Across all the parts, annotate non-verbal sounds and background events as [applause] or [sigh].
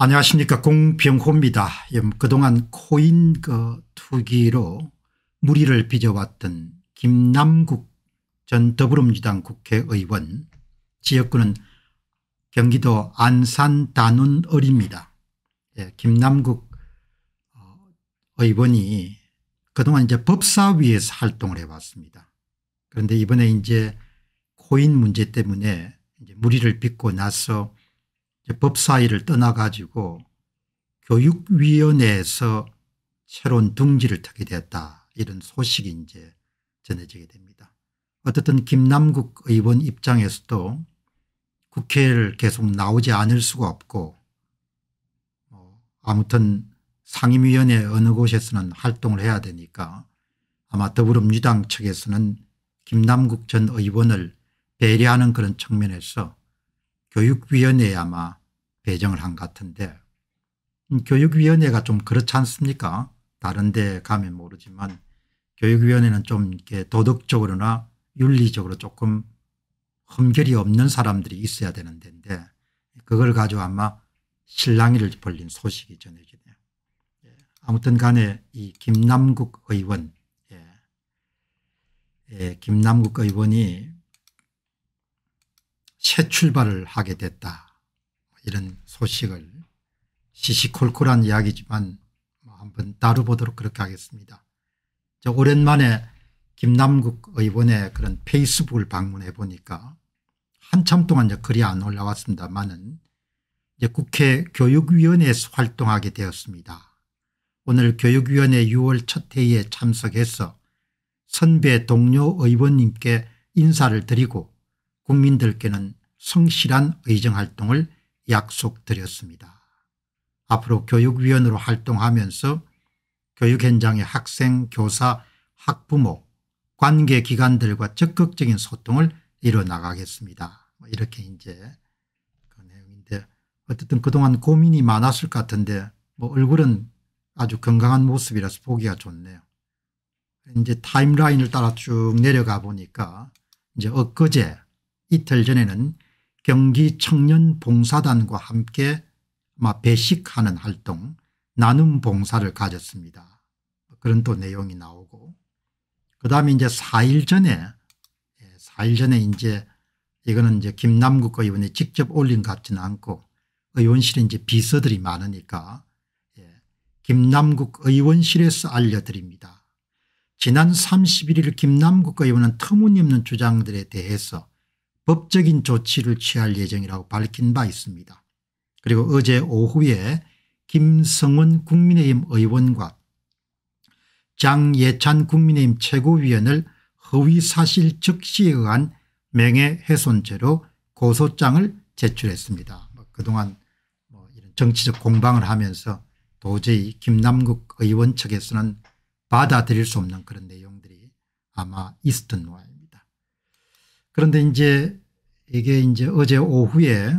안녕하십니까 공병호입니다. 예, 그동안 코인 그 투기로 무리를 빚어왔던 김남국 전 더불어민주당 국회의원 지역구는 경기도 안산 단원을입니다. 예, 김남국 어, 의원이 그동안 이제 법사위에서 활동을 해왔습니다. 그런데 이번에 이제 코인 문제 때문에 이제 무리를 빚고 나서 법사위를 떠나가지고 교육위원회에서 새로운 둥지를 타게 되었다 이런 소식이 이제 전해지게 됩니다. 어떻든 김남국 의원 입장에서도 국회를 계속 나오지 않을 수가 없고 뭐 아무튼 상임위원회 어느 곳에서는 활동을 해야 되니까 아마 더불어민주당 측에서는 김남국 전 의원을 배려하는 그런 측면에서 교육위원회에 아마 배정을 한 것 같은데 음, 교육위원회가 좀 그렇지 않습니까? 다른 데 가면 모르지만 교육위원회는 좀 이렇게 도덕적으로나 윤리적으로 조금 흠결이 없는 사람들이 있어야 되는 데인데 그걸 가지고 아마 실랑이를 벌린 소식이 전해지네요. 예, 아무튼 간에 이 김남국 의원 예. 예, 김남국 의원이 새 출발을 하게 됐다. 이런 소식을 시시콜콜한 이야기지만 뭐 한번 다뤄보도록 그렇게 하겠습니다. 저 오랜만에 김남국 의원의 그런 페이스북을 방문해 보니까 한참 동안 글이 안 올라왔습니다만은 이제 국회 교육위원회에서 활동하게 되었습니다. 오늘 교육위원회 6월 첫 회의에 참석해서 선배 동료 의원님께 인사를 드리고 국민들께는 성실한 의정활동을 약속드렸습니다. 앞으로 교육위원으로 활동하면서 교육 현장의 학생, 교사, 학부모, 관계기관들과 적극적인 소통을 이뤄나가겠습니다. 뭐 이렇게 이제 그 내용인데 어쨌든 그동안 고민이 많았을 것 같은데 뭐 얼굴은 아주 건강한 모습이라서 보기가 좋네요. 이제 타임라인을 따라 쭉 내려가 보니까 이제 엊그제 이틀 전에는 경기청년봉사단과 함께 배식하는 활동 나눔 봉사를 가졌습니다. 그런 또 내용이 나오고 그 다음에 이제 4일 전에 4일 예, 전에 이제 이거는 이제 김남국 의원이 직접 올린 것 같지는 않고 의원실에 이제 비서들이 많으니까 예, 김남국 의원실에서 알려드립니다. 지난 31일 김남국 의원은 터무니없는 주장들에 대해서 법적인 조치를 취할 예정이라고 밝힌 바 있습니다. 그리고 어제 오후에 김성훈 국민의힘 의원과 장예찬 국민의힘 최고위원을 허위사실 적시에 의한 명예훼손죄로 고소장을 제출했습니다. 뭐 그동안 뭐 정치적 공방을 하면서 도저히 김남국 의원 측에서는 받아들일 수 없는 그런 내용들이 아마 있었던 모양 그런데 이제 이게 이제 어제 오후에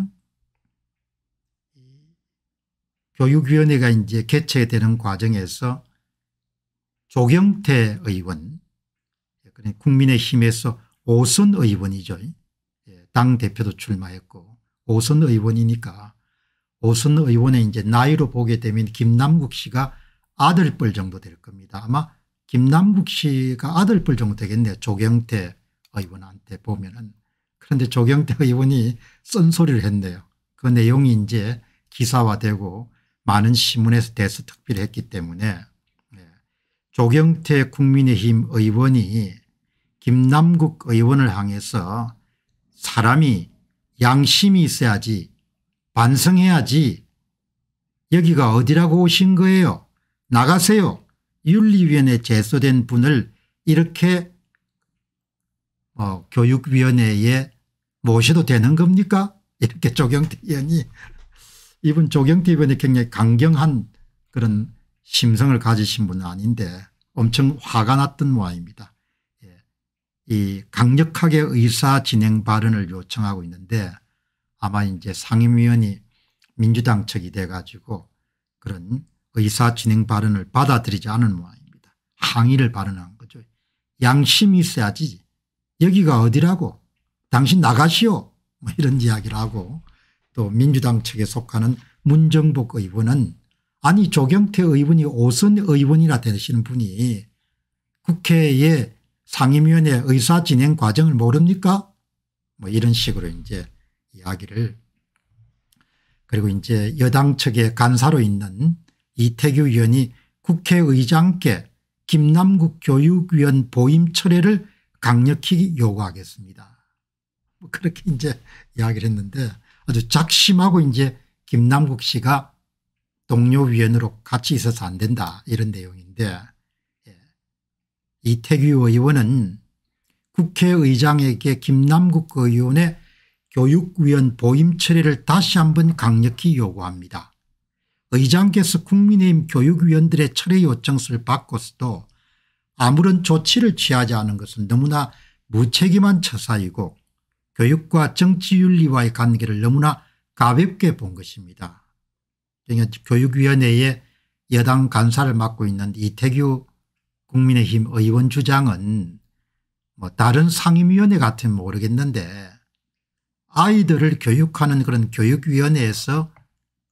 교육위원회가 이제 개최되는 과정에서 조경태 의원 그러니까 국민의힘에서 오선 의원이죠. 예, 당 대표도 출마했고 오선 의원이니까 오선 의원의 이제 나이로 보게 되면 김남국 씨가 아들뻘 정도 될 겁니다. 아마 김남국 씨가 아들뻘 정도 되겠네요. 조경태 의원한테 보면은 그런데 조경태 [laughs] 의원이 쓴소리를 했네요. 그 내용이 이제 기사화되고 많은 신문에서 대서특필 했기 때문에 네. 조경태 국민의힘 의원이 김남국 의원을 향해서 사람이 양심이 있어야지 반성해야지 여기가 어디라고 오신 거예요 나가세요 윤리위원회 제소된 분을 이렇게 어, 교육위원회에 모셔도 되는 겁니까? 이렇게 조경태 의원이 [laughs] 이분 조경태 의원이 굉장히 강경한 그런 심성을 가지신 분은 아닌데 엄청 화가 났던 모양입니다. 예. 이 강력하게 의사 진행 발언을 요청하고 있는데 아마 이제 상임위원이 민주당 측이 돼 가지고 그런 의사 진행 발언을 받아들이지 않은 모양입니다. 항의를 발언한 거죠. 양심이 있어야지 여기가 어디라고 당신 나가시오 뭐 이런 이야기를 하고 또 민주당 측에 속하는 문정복 의원은 아니 조경태 의원이 오선 의원이라 되시는 분이 국회의 상임위원회 의사 진행 과정을 모릅니까 뭐 이런 식으로 이제 이야기를 그리고 이제 여당 측의 간사로 있는 이태규 의원이 국회의장께 김남국 교육위원 보임 철회를 강력히 요구하겠습니다. 뭐 그렇게 이제 이야기를 했는데 아주 작심하고 이제 김남국 씨가 동료위원으로 같이 있어서 안 된다 이런 내용인데 예. 이태규 의원은 국회의장에게 김남국 의원의 교육위원 보임 처리를 다시 한번 강력히 요구합니다. 의장께서 국민의힘 교육위원들의 철회 요청서를 받고서도 아무런 조치를 취하지 않은 것은 너무나 무책임한 처사이고 교육과 정치윤리와의 관계를 너무나 가볍게 본 것입니다. 그러니까 교육위원회의 여당 간사를 맡고 있는 이태규 국민의힘 의원 주장은 뭐 다른 상임위원회 같으면 모르겠는데 아이들을 교육하는 그런 교육위원회에서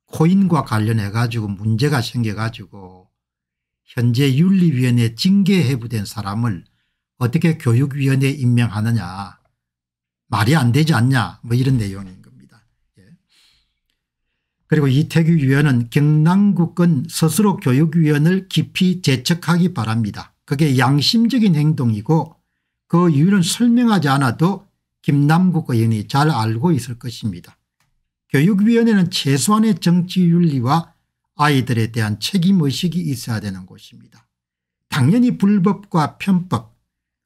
코인과 관련해 가지고 문제가 생겨 가지고 현재 윤리위원회 징계 해부된 사람을 어떻게 교육위원회에 임명하느냐 말이 안 되지 않냐 뭐 이런 내용인 겁니다. 예. 그리고 이태규 위원은 경남국은 스스로 교육위원을 깊이 재척하기 바랍니다. 그게 양심적인 행동이고 그 이유는 설명하지 않아도 김남국 의원이 잘 알고 있을 것입니다. 교육위원회는 최소한의 정치윤리와 아이들에 대한 책임의식이 있어야 되는 곳입니다. 당연히 불법과 편법,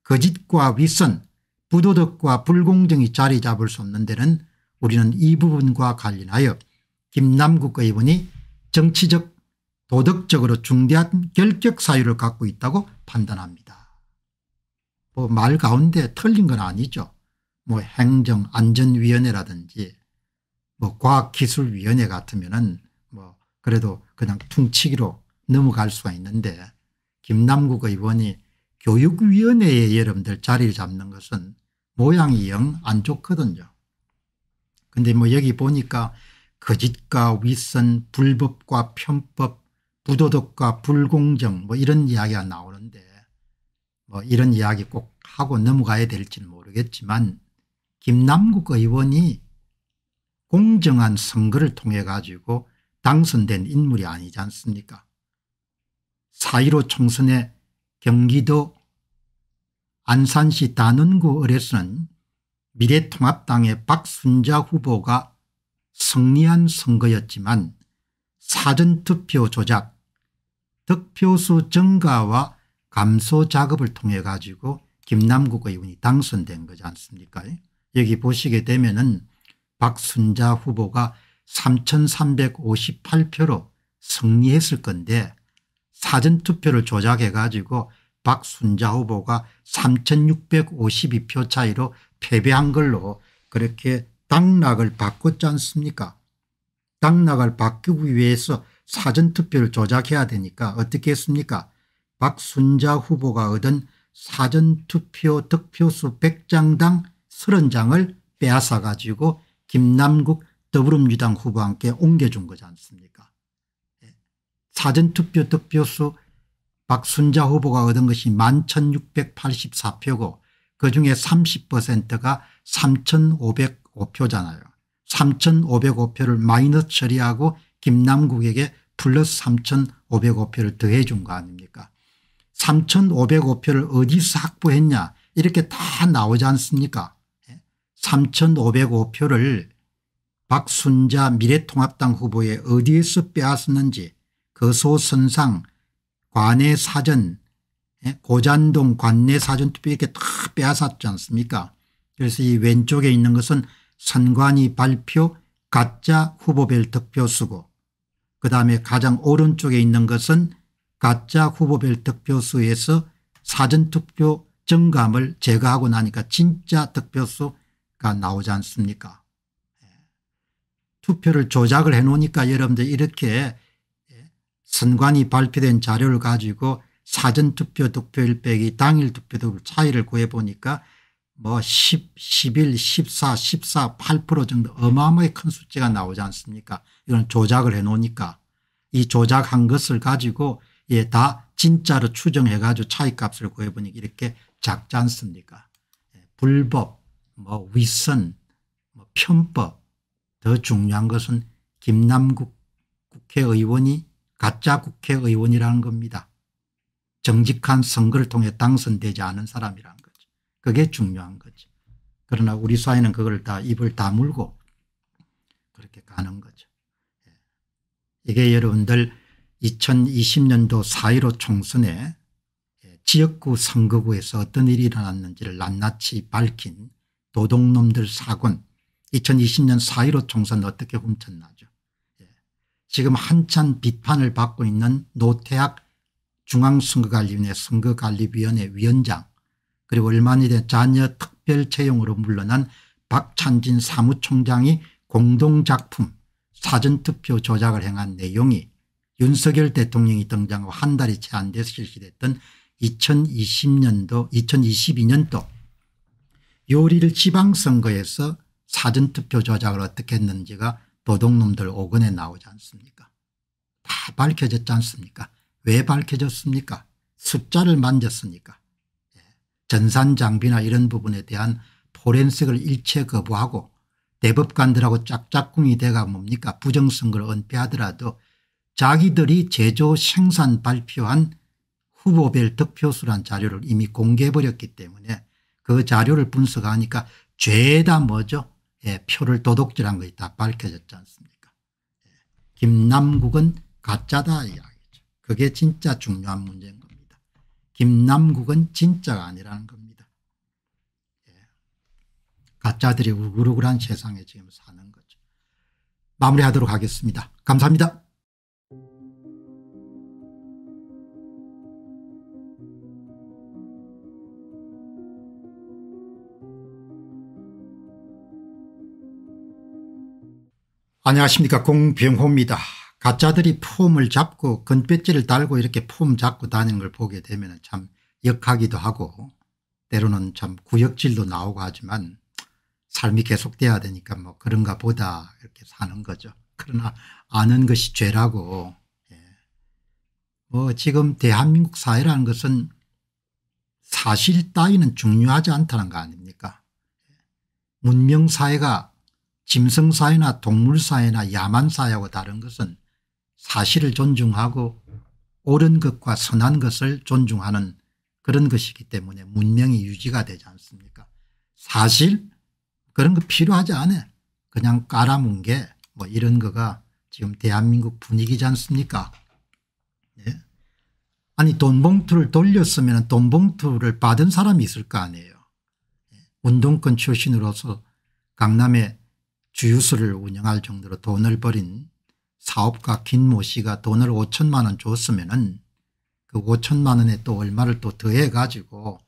거짓과 위선, 부도덕과 불공정이 자리 잡을 수 없는 데는 우리는 이 부분과 관련하여 김남국 의원이 정치적 도덕적으로 중대한 결격 사유를 갖고 있다고 판단합니다. 뭐 말 가운데 틀린 건 아니죠. 뭐 행정안전위원회라든지 뭐 과학기술위원회 같으면은 그래도 그냥 퉁치기로 넘어갈 수가 있는데 김남국 의원이 교육위원회에 여러분들 자리를 잡는 것은 모양이 영 안 좋거든요. 근데 뭐 여기 보니까 거짓과 윗선 불법과 편법 부도덕과 불공정 뭐 이런 이야기가 나오는데 뭐 이런 이야기 꼭 하고 넘어가야 될지는 모르겠지만 김남국 의원이 공정한 선거를 통해 가지고 당선된 인물이 아니지 않습니까 4.15 총선에 경기도 안산시 단원구 을에서는 미래통합당의 박순자 후보가 승리한 선거였지만 사전투표 조작, 득표수 증가와 감소 작업을 통해 가지고 김남국 의원이 당선된 거지 않습니까 여기 보시게 되면 은 박순자 후보가 3,358표로 승리했을 건데 사전투표를 조작해 가지고 박순자 후보가 3,652표 차이로 패배한 걸로 그렇게 당락을 바꿨지 않습니까 당락을 바꾸기 위해서 사전투표를 조작해야 되니까 어떻게 했습니까 박순자 후보가 얻은 사전투표 득표수 100장당 30장을 빼앗아 가지고 김남국 더불어민주당 후보와 함께 옮겨준 거지 않습니까 예. 사전투표 득표수 박순자 후보가 얻은 것이 11,684표고 그중에 30%가 3,505표잖아요. 3,505표를 마이너스 처리하고 김남국에게 플러스 3,505표를 더해 준거 아닙니까 3,505표를 어디서 확보했냐 이렇게 다 나오지 않습니까 3,505표를 예. 박순자 미래통합당 후보에 어디에서 빼앗았는지 거소선상 그 관내 사전 예, 고잔동 관내 사전투표 이렇게 다 빼앗았지 않습니까 그래서 이 왼쪽에 있는 것은 선관위 발표 가짜 후보별 득표 수고 그다음에 가장 오른쪽에 있는 것은 가짜 후보별 득표 수에서 사전투표 증감을 제거하고 나니까 진짜 득표 수가 나오지 않습니까 투표를 조작을 해놓으니까 여러분들 이렇게 예, 선관위 발표된 자료를 가지고 사전투표 득표일 빼기 당일 투표 득표 차이를 구해보니까 뭐 10, 11, 14, 14, 8% 정도 어마어마하게 큰 숫자가 나오지 않습니까 이건 조작을 해놓으니까 이 조작한 것을 가지고 예, 다 진짜로 추정해 가지고 차이값을 구해보니까 이렇게 작지 않습니까 예, 불법 뭐 위선 뭐 편법 더 중요한 것은 김남국 국회의원이 가짜 국회의원이라는 겁니다. 정직한 선거를 통해 당선되지 않은 사람이라는 거죠. 그게 중요한 거죠. 그러나 우리 사회는 그걸 다 입을 다물고 그렇게 가는 거죠. 예. 이게 여러분들 2020년도 4.15 총선에 지역구 선거구에서 어떤 일이 일어났는지를 낱낱이 밝힌 도둑놈들 사건 2020년 4.15 총선 어떻게 훔쳤나죠. 예. 지금 한참 비판을 받고 있는 노태학 중앙선거관리위원회 선거관리위원회 위원장 그리고 얼마 전에 자녀 특별 채용으로 물러난 박찬진 사무총장이 공동작품 사전투표 조작을 행한 내용이 윤석열 대통령이 등장하고 한 달이 채 안 돼서 실시됐던 2020년도 2022년도 6일 지방선거에서 사전투표 조작을 어떻게 했는지가 도둑놈들 오근에 나오지 않습니까 다 밝혀졌지 않습니까 왜 밝혀졌습니까 숫자를 만졌습니까 예. 전산장비나 이런 부분에 대한 포렌식을 일체 거부하고 대법관들하고 짝짝꿍이 돼가 뭡니까 부정선거를 은폐하더라도 자기들이 제조 생산 발표한 후보별 득표수란 자료를 이미 공개해버렸기 때문에 그 자료를 분석하니까 죄다 뭐죠 예, 표를 도둑질한 것이 다 밝혀졌지 않습니까? 예, 김남국은 가짜다 이야기죠. 그게 진짜 중요한 문제인 겁니다. 김남국은 진짜가 아니라는 겁니다. 예, 가짜들이 우글우글한 세상에 지금 사는 거죠. 마무리하도록 하겠습니다. 감사합니다. 안녕하십니까 공병호입니다. 가짜들이 폼을 잡고 건배지를 달고 이렇게 폼 잡고 다니는 걸 보게 되면 참 역하기도 하고 때로는 참 구역질도 나오고 하지만 삶이 계속돼야 되니까 뭐 그런가 보다 이렇게 사는 거죠. 그러나 아는 것이 죄라고 예. 뭐 지금 대한민국 사회라는 것은 사실 따위는 중요하지 않다는 거 아닙니까 예. 문명사회가 짐승사회나 동물사회나 야만사회하고 다른 것은 사실을 존중하고 옳은 것과 선한 것을 존중하는 그런 것이기 때문에 문명이 유지가 되지 않습니까 사실 그런 거 필요하지 않아 그냥 깔아뭉게뭐 이런 거가 지금 대한민국 분위기지 않습니까 네? 아니 돈 봉투를 돌렸으면 돈 봉투를 받은 사람이 있을 거 아니에요 예? 운동권 출신으로서 강남에 주유소를 운영할 정도로 돈을 버린 사업가 김 모 씨가 돈을 5천만 원 줬으면 은그 5천만 원에 또 얼마를 또 더해 가지고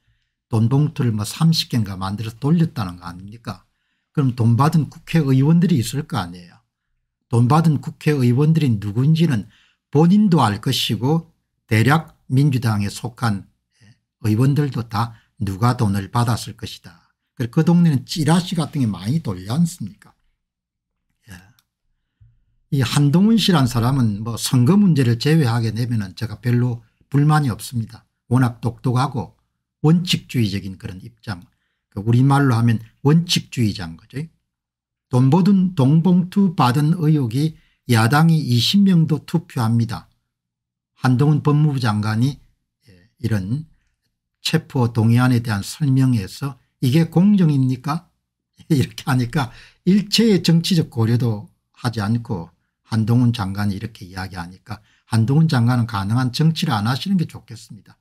돈 봉투를 뭐 30개인가 만들어서 돌렸다는 거 아닙니까 그럼 돈 받은 국회의원들이 있을 거 아니에요 돈 받은 국회의원들이 누군지는 본인도 알 것이고 대략 민주당에 속한 의원들도 다 누가 돈을 받았을 것이다. 그 동네는 찌라시 같은 게 많이 돌지 않습니까 이 한동훈 씨란 사람은 뭐 선거 문제를 제외하게 되면은 제가 별로 불만이 없습니다. 워낙 똑똑하고 원칙주의적인 그런 입장 그 우리말로 하면 원칙주의자인 거죠. 돈 버든 동봉투 받은 의혹이 야당이 20명도 투표합니다. 한동훈 법무부 장관이 예, 이런 체포 동의안에 대한 설명에서 이게 공정입니까 [laughs] 이렇게 하니까 일체의 정치적 고려도 하지 않고 한동훈 장관이 이렇게 이야기하니까 한동훈 장관은 가능한 정치를 안 하시는 게 좋겠습니다.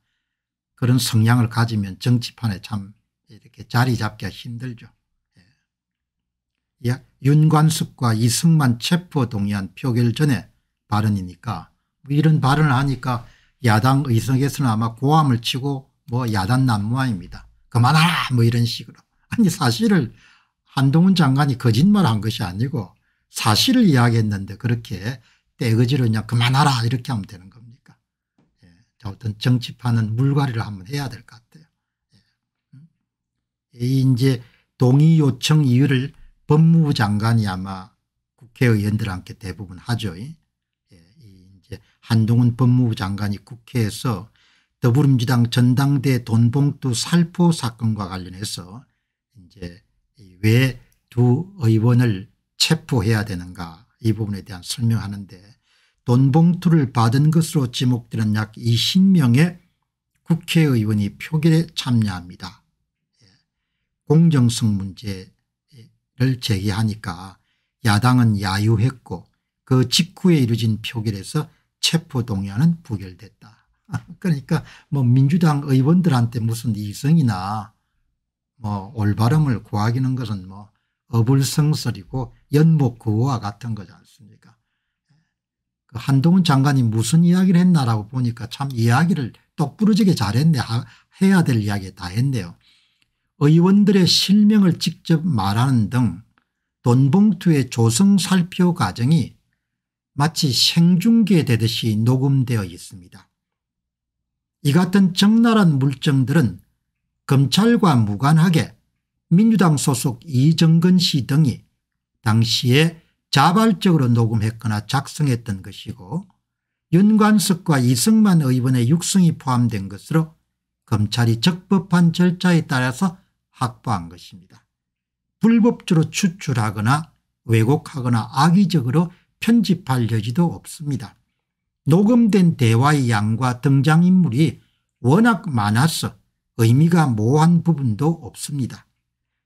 그런 성향을 가지면 정치판에 참 이렇게 자리 잡기가 힘들죠. 예. 예. 윤관숙과 이승만 체포 동의안 표결 전에 발언이니까 뭐 이런 발언을 하니까 야당 의석에서는 아마 고함을 치고 뭐 야단 난무함입니다. 그만하라 뭐 이런 식으로. 아니 사실을 한동훈 장관이 거짓말한 것이 아니고 사실을 이야기했는데 그렇게 떼거지로 그냥 그만하라 이렇게 하면 되는 겁니까. 예. 어떤 정치판은 물갈이를 한번 해야 될 것 같아요. 예. 음? 이 이제 동의 요청 이유를 법무부 장관이 아마 국회의원들한테 대부분 하죠. 예. 이제 한동훈 법무부 장관이 국회에서 더불어민주당 전당대 돈봉투 살포 사건과 관련해서 이제 왜 두 의원을 체포해야 되는가 이 부분에 대한 설명하는데 돈 봉투를 받은 것으로 지목되는 약 20명의 국회의원이 표결에 참여합니다. 예. 공정성 문제를 제기하니까 야당은 야유했고 그 직후에 이루어진 표결에서 체포동의안은 부결됐다. [laughs] 그러니까 뭐 민주당 의원들한테 무슨 이성이나 뭐 올바름을 구하기는 것은 뭐 어불성설이고 연복 호와 같은 거지 않습니까 그 한동훈 장관이 무슨 이야기를 했나라고 보니까 참 이야기를 똑부러지게 잘했네 아, 해야 될 이야기 다 했네요. 의원들의 실명을 직접 말하는 등 돈봉투의 조성 살표 과정이 마치 생중계되듯이 녹음되어 있습니다. 이 같은 적나라한 물정들은 검찰과 무관하게 민주당 소속 이정근 씨 등이 당시에 자발적으로 녹음했거나 작성했던 것이고 윤관석과 이승만 의원의 육성이 포함된 것으로 검찰이 적법한 절차에 따라서 확보한 것입니다. 불법적으로 추출하거나 왜곡하거나 악의적으로 편집할 여지도 없습니다. 녹음된 대화의 양과 등장인물이 워낙 많아서 의미가 모호한 부분도 없습니다.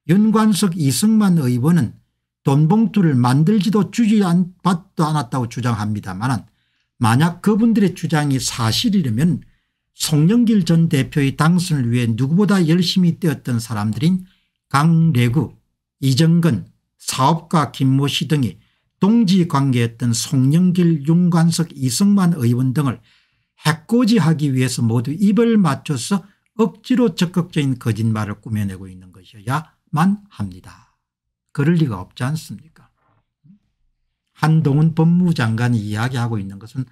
윤관석 이승만 의원은 돈봉투를 만들지도 주지 않, 받도 않았다고 주장합니다만 만약 그분들의 주장이 사실이라면 송영길 전 대표의 당선을 위해 누구보다 열심히 뛰었던 사람들인 강래구, 이정근, 사업가 김모 씨 등이 동지 관계였던 송영길, 윤관석, 이승만 의원 등을 해코지하기 위해서 모두 입을 맞춰서 억지로 적극적인 거짓말을 꾸며내고 있는 것이어야만 합니다. 그럴 리가 없지 않습니까? 한동훈 법무장관이 이야기하고 있는 것은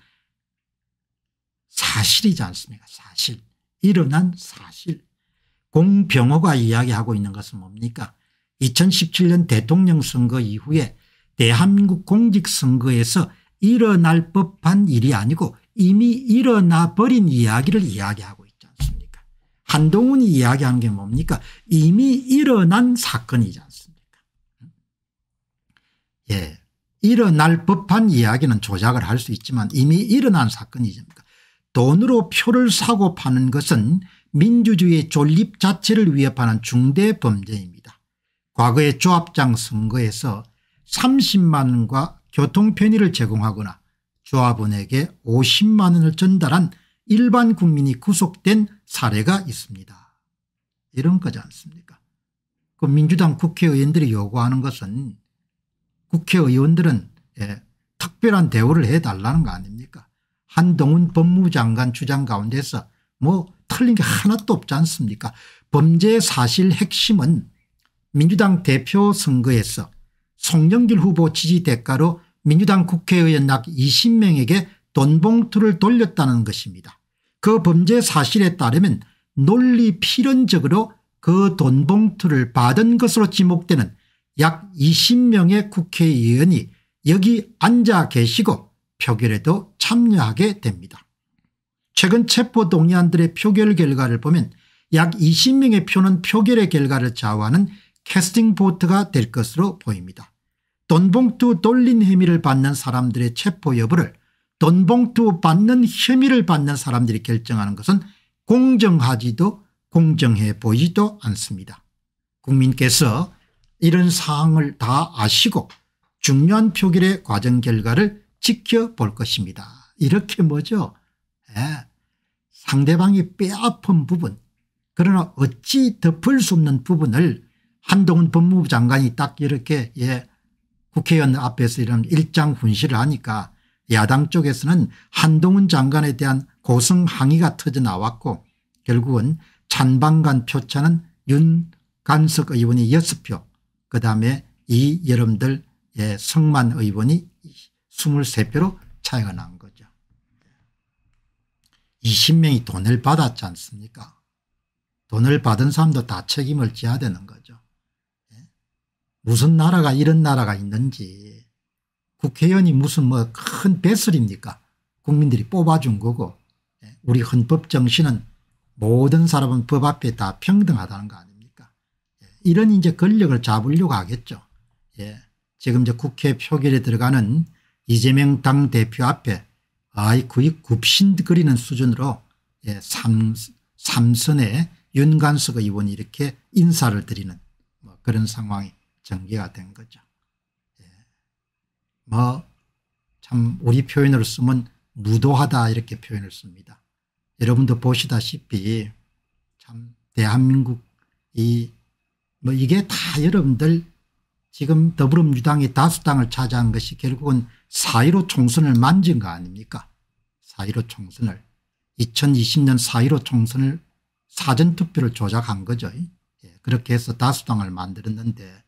사실이지 않습니까? 사실. 일어난 사실. 공병호가 이야기하고 있는 것은 뭡니까? 2017년 대통령 선거 이후에 대한민국 공직선거에서 일어날 법한 일이 아니고 이미 일어나 버린 이야기를 이야기하고 있지 않습니까? 한동훈이 이야기하게 뭡니까? 이미 일어난 사건이지 예. 일어날 법한 이야기는 조작을 할 수 있지만 이미 일어난 사건이지 니까 돈으로 표를 사고 파는 것은 민주주의의 존립 자체를 위협하는 중대 범죄입니다. 과거의 조합장 선거에서 30만 원과 교통편의를 제공하거나 조합원에게 50만 원을 전달한 일반 국민이 구속된 사례가 있습니다. 이런 거지 않습니까 그 민주당 국회의원들이 요구하는 것은 국회의원들은 예, 특별한 대우를 해달라는 거 아닙니까 한동훈 법무장관 주장 가운데서 뭐 틀린 게 하나도 없지 않습니까 범죄 사실 핵심은 민주당 대표 선거에서 송영길 후보 지지 대가로 민주당 국회의원 약 20명에게 돈봉투를 돌렸다는 것입니다. 그 범죄 사실에 따르면 논리 필연적으로 그 돈봉투를 받은 것으로 지목되는 약 20명의 국회의원이 여기 앉아 계시고 표결에도 참여하게 됩니다. 최근 체포동의안들의 표결 결과를 보면 약 20명의 표는 표결의 결과를 좌우하는 캐스팅 보트가 될 것으로 보입니다. 돈봉투 돌린 혐의를 받는 사람들의 체포 여부를 돈봉투 받는 혐의를 받는 사람들이 결정하는 것은 공정하지도 공정해 보이지도 않습니다. 국민께서 이런 사항을 다 아시고 중요한 표결의 과정 결과를 지켜볼 것입니다. 이렇게 뭐죠? 예. 상대방이 빼앗은 부분 그러나 어찌 덮을 수 없는 부분을 한동훈 법무부 장관이 딱 이렇게 예, 국회의원 앞에서 이런 일장 훈시를 하니까 야당 쪽에서는 한동훈 장관에 대한 고성 항의가 터져 나왔고 결국은 찬반간 표차는 윤 간석 의원이 6표 그다음에 이 여러분들 예, 성만 의원이 23표로 차이가 난 거죠. 20명이 돈을 받았지 않습니까 돈을 받은 사람도 다 책임을 져야 되는 거죠. 예? 무슨 나라가 이런 나라가 있는지 국회의원이 무슨 뭐 큰배설입니까 국민들이 뽑아준 거고 예? 우리 헌법정신은 모든 사람은 법 앞에 다 평등하다는 거아니에요 이런 이제 권력을 잡으려고 하겠죠. 예. 지금 이제 국회 표결에 들어가는 이재명 당대표 앞에 아이 거의 굽신거리는 수준으로 예, 삼, 삼선의 윤관석 의원이 이렇게 인사를 드리는 뭐 그런 상황이 전개가 된 거죠. 예. 뭐 참 우리 표현으로 쓰면 무도하다 이렇게 표현을 씁니다. 여러분도 보시다시피 참 대한민국 이뭐 이게 다 여러분들 지금 더불어민주당이 다수당을 차지한 것이 결국은 사1로 총선을 만진 거 아닙니까 4 1 5 총선을 2020년 사1로 총선을 사전투표를 조작한 거죠 예, 그렇게 해서 다수당을 만들었는데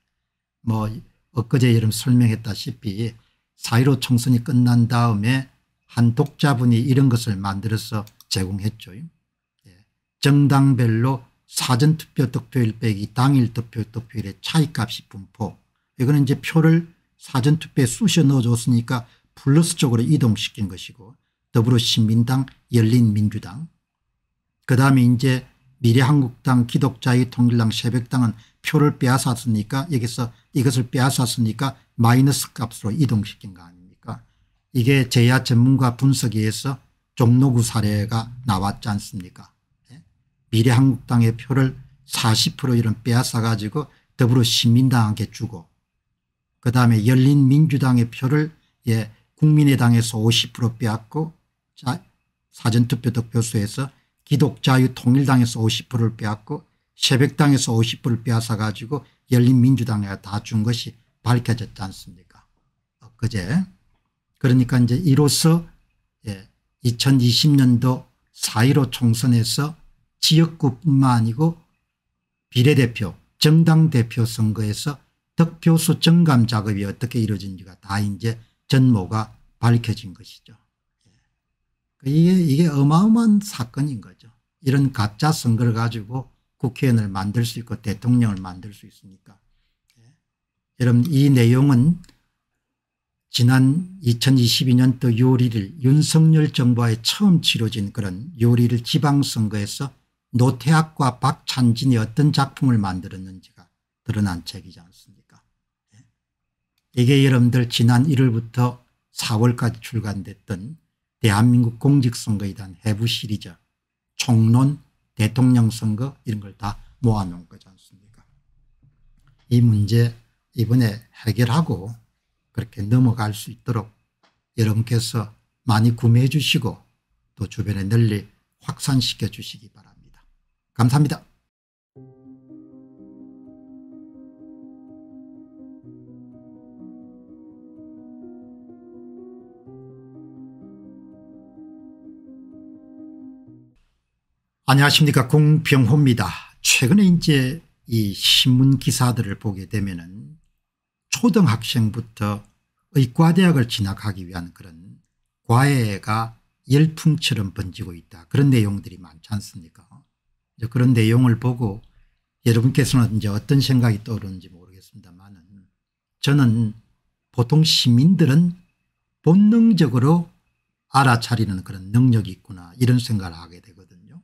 뭐 엊그제 여름 설명했다시피 사1로 총선이 끝난 다음에 한 독자분이 이런 것을 만들어서 제공했죠. 예, 정당별로 사전투표 득표일 빼기 당일 득표 득표일의 차이값이 분포 이거는 이제 표를 사전투표에 쑤셔 넣어줬으니까 플러스 쪽으로 이동시킨 것이고 더불어신민당 열린민주당 그다음에 이제 미래한국당 기독자의 통일당 새벽당은 표를 빼앗았으니까 여기서 이것을 빼앗았으니까 마이너스 값으로 이동시킨 거 아닙니까 이게 제야 전문가 분석에 의해서 종로구 사례가 나왔지 않습니까 미래한국당의 표를 40% 이런 빼앗아 가지고 더불어 시민당한테 주고 그다음에 열린민주당의 표를 예 국민의당에서 50% 빼앗고 자 사전투표 득표수에서 기독자유통일당에서 50%를 빼앗고 새벽당에서 50%를 빼앗아 가지고 열린민주당에 다 준 것이 밝혀졌지 않습니까 그제 그러니까 이제 이로써 예, 2020년도 4.15 총선에서 지역구뿐만 아니고 비례대표 정당 대표 선거에서 득표수 증감 작업이 어떻게 이루어진지가 다 이제 전모가 밝혀진 것이죠. 예. 이게, 이게 어마어마한 사건인 거죠. 이런 가짜 선거를 가지고 국회의원을 만들 수 있고 대통령을 만들 수 있으니까. 예. 여러분 이 내용은 지난 2022년도 6월 1일 윤석열 정부와의 처음 치러진 그런 6월 1일 지방선거에서 노태학과 박찬진이 어떤 작품을 만들었는지가 드러난 책이지 않습니까 예. 이게 여러분들 지난 1월부터 4월까지 출간됐던 대한민국 공직선거에 대한 해부 시리즈 총론 대통령 선거 이런 걸 다 모아놓은 거지 않습니까 이 문제 이번에 해결하고 그렇게 넘어갈 수 있도록 여러분께서 많이 구매해 주시고 또 주변에 널리 확산시켜 주시기 바랍니다. 감사합니다. 안녕하십니까 최근에 이제 이 신문 기사들을 보게 되면은 초등학생부터 의과대학을 진학하기 위한 그런 과외가 열풍처럼 번지고 있다. 그런 내용들이 많지 않습니까? 그런 내용을 보고 여러분께서는 이제 어떤 생각이 떠오르는지 모르겠습니다만은 저는 보통 시민들은 본능적으로 알아차리는 그런 능력이 있구나 이런 생각을 하게 되거든요.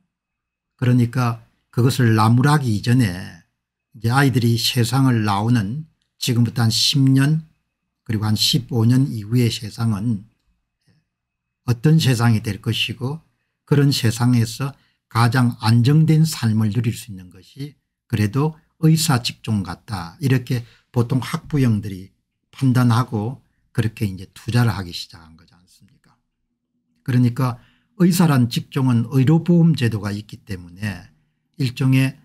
그러니까 그것을 나무라기 이전에 이제 아이들이 세상을 나오는 지금부터 한 10년 그리고 한 15년 이후의 세상은 어떤 세상이 될 것이고 그런 세상에서 가장 안정된 삶을 누릴 수 있는 것이 그래도 의사 직종 같다 이렇게 보통 학부형들이 판단하고 그렇게 이제 투자를 하기 시작한 거지 않습니까 그러니까 의사란 직종은 의료보험 제도가 있기 때문에 일종의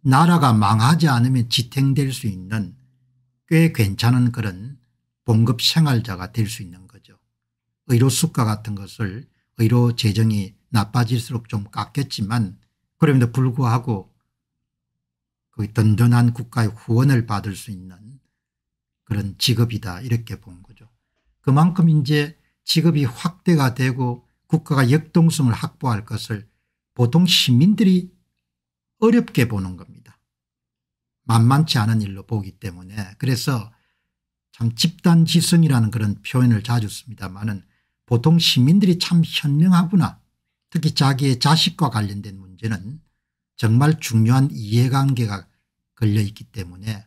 나라가 망하지 않으면 지탱될 수 있는 꽤 괜찮은 그런 봉급 생활자가 될 수 있는 거죠. 의료 수가 같은 것을 의료 재정이 나빠질수록 좀 깎였지만 그럼에도 불구하고 그 든든한 국가의 후원을 받을 수 있는 그런 직업이다 이렇게 본 거죠. 그만큼 이제 직업이 확대가 되고 국가가 역동성을 확보할 것을 보통 시민들이 어렵게 보는 겁니다. 만만치 않은 일로 보기 때문에 그래서 참 집단지성이라는 그런 표현을 자주 씁니다만은 보통 시민들이 참 현명하구나 특히 자기의 자식과 관련된 문제는 정말 중요한 이해관계가 걸려있기 때문에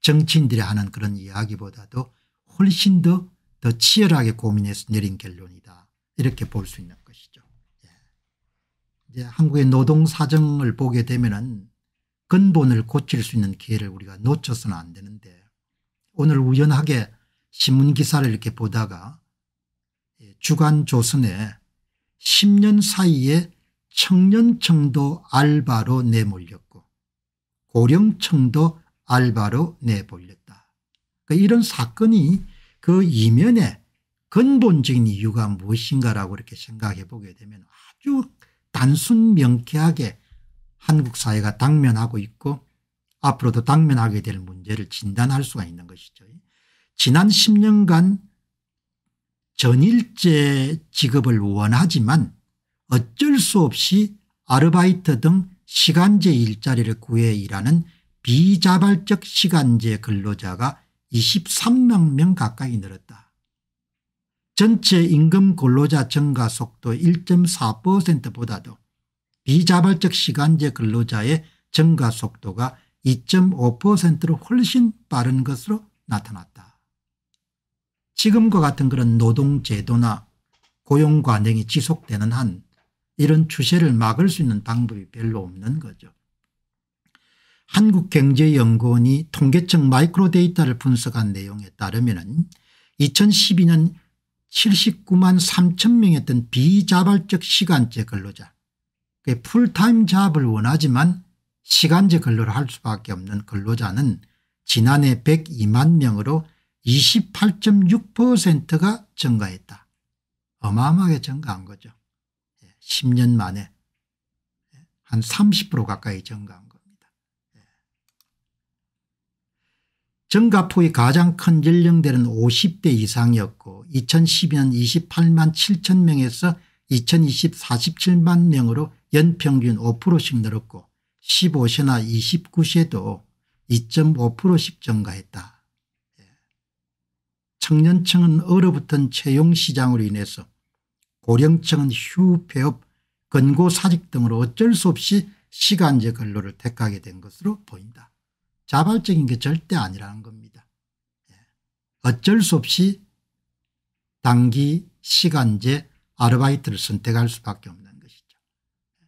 정치인들이 하는 그런 이야기보다도 훨씬 더, 더 치열하게 고민해서 내린 결론이다 이렇게 볼 수 있는 것이죠. 예. 이제 한국의 노동사정을 보게 되면 은 근본을 고칠 수 있는 기회를 우리가 놓쳐서는 안 되는데 오늘 우연하게 신문기사를 이렇게 보다가 예, 주간조선에 10년 사이에 청년청도 알바로 내몰렸고 고령청도 알바로 내몰렸다. 그러니까 이런 사건이 그 이면에 근본적인 이유가 무엇인가라고 이렇게 생각해 보게 되면 아주 단순 명쾌하게 한국 사회가 당면하고 있고 앞으로도 당면하게 될 문제를 진단할 수가 있는 것이죠. 지난 10년간 전일제 직업을 원하지만 어쩔 수 없이 아르바이트 등 시간제 일자리를 구해 일하는 비자발적 시간제 근로자가 23만 명 가까이 늘었다. 전체 임금 근로자 증가 속도 1.4%보다도 비자발적 시간제 근로자의 증가 속도가 2.5%로 훨씬 빠른 것으로 나타났다. 지금과 같은 그런 노동제도나 고용관행이 지속되는 한 이런 추세를 막을 수 있는 방법이 별로 없는 거죠. 한국경제연구원이 통계청 마이크로데이터를 분석한 내용에 따르면 2012년 79만 3천 명이었던 비자발적 시간제 근로자 풀타임 잡을 원하지만 시간제 근로를 할 수밖에 없는 근로자는 지난해 102만 명으로 28.6%가 증가했다. 어마어마하게 증가한 거죠. 10년 예, 만에 한 30% 가까이 증가한 겁니다. 예. 증가폭이 가장 큰 연령대는 50대 이상이었고 2010년 28만 7천 명에서 2020 47만 명으로 연평균 5%씩 늘었고 15세나 29세도 2.5%씩 증가했다. 청년층은 얼어붙은 채용시장으로 인해서 고령층은 휴폐업 권고사직 등으로 어쩔 수 없이 시간제 근로를 택하게 된 것으로 보인다. 자발적인 게 절대 아니라는 겁니다. 예. 어쩔 수 없이 단기 시간제 아르바이트를 선택할 수밖에 없는 것이죠. 예.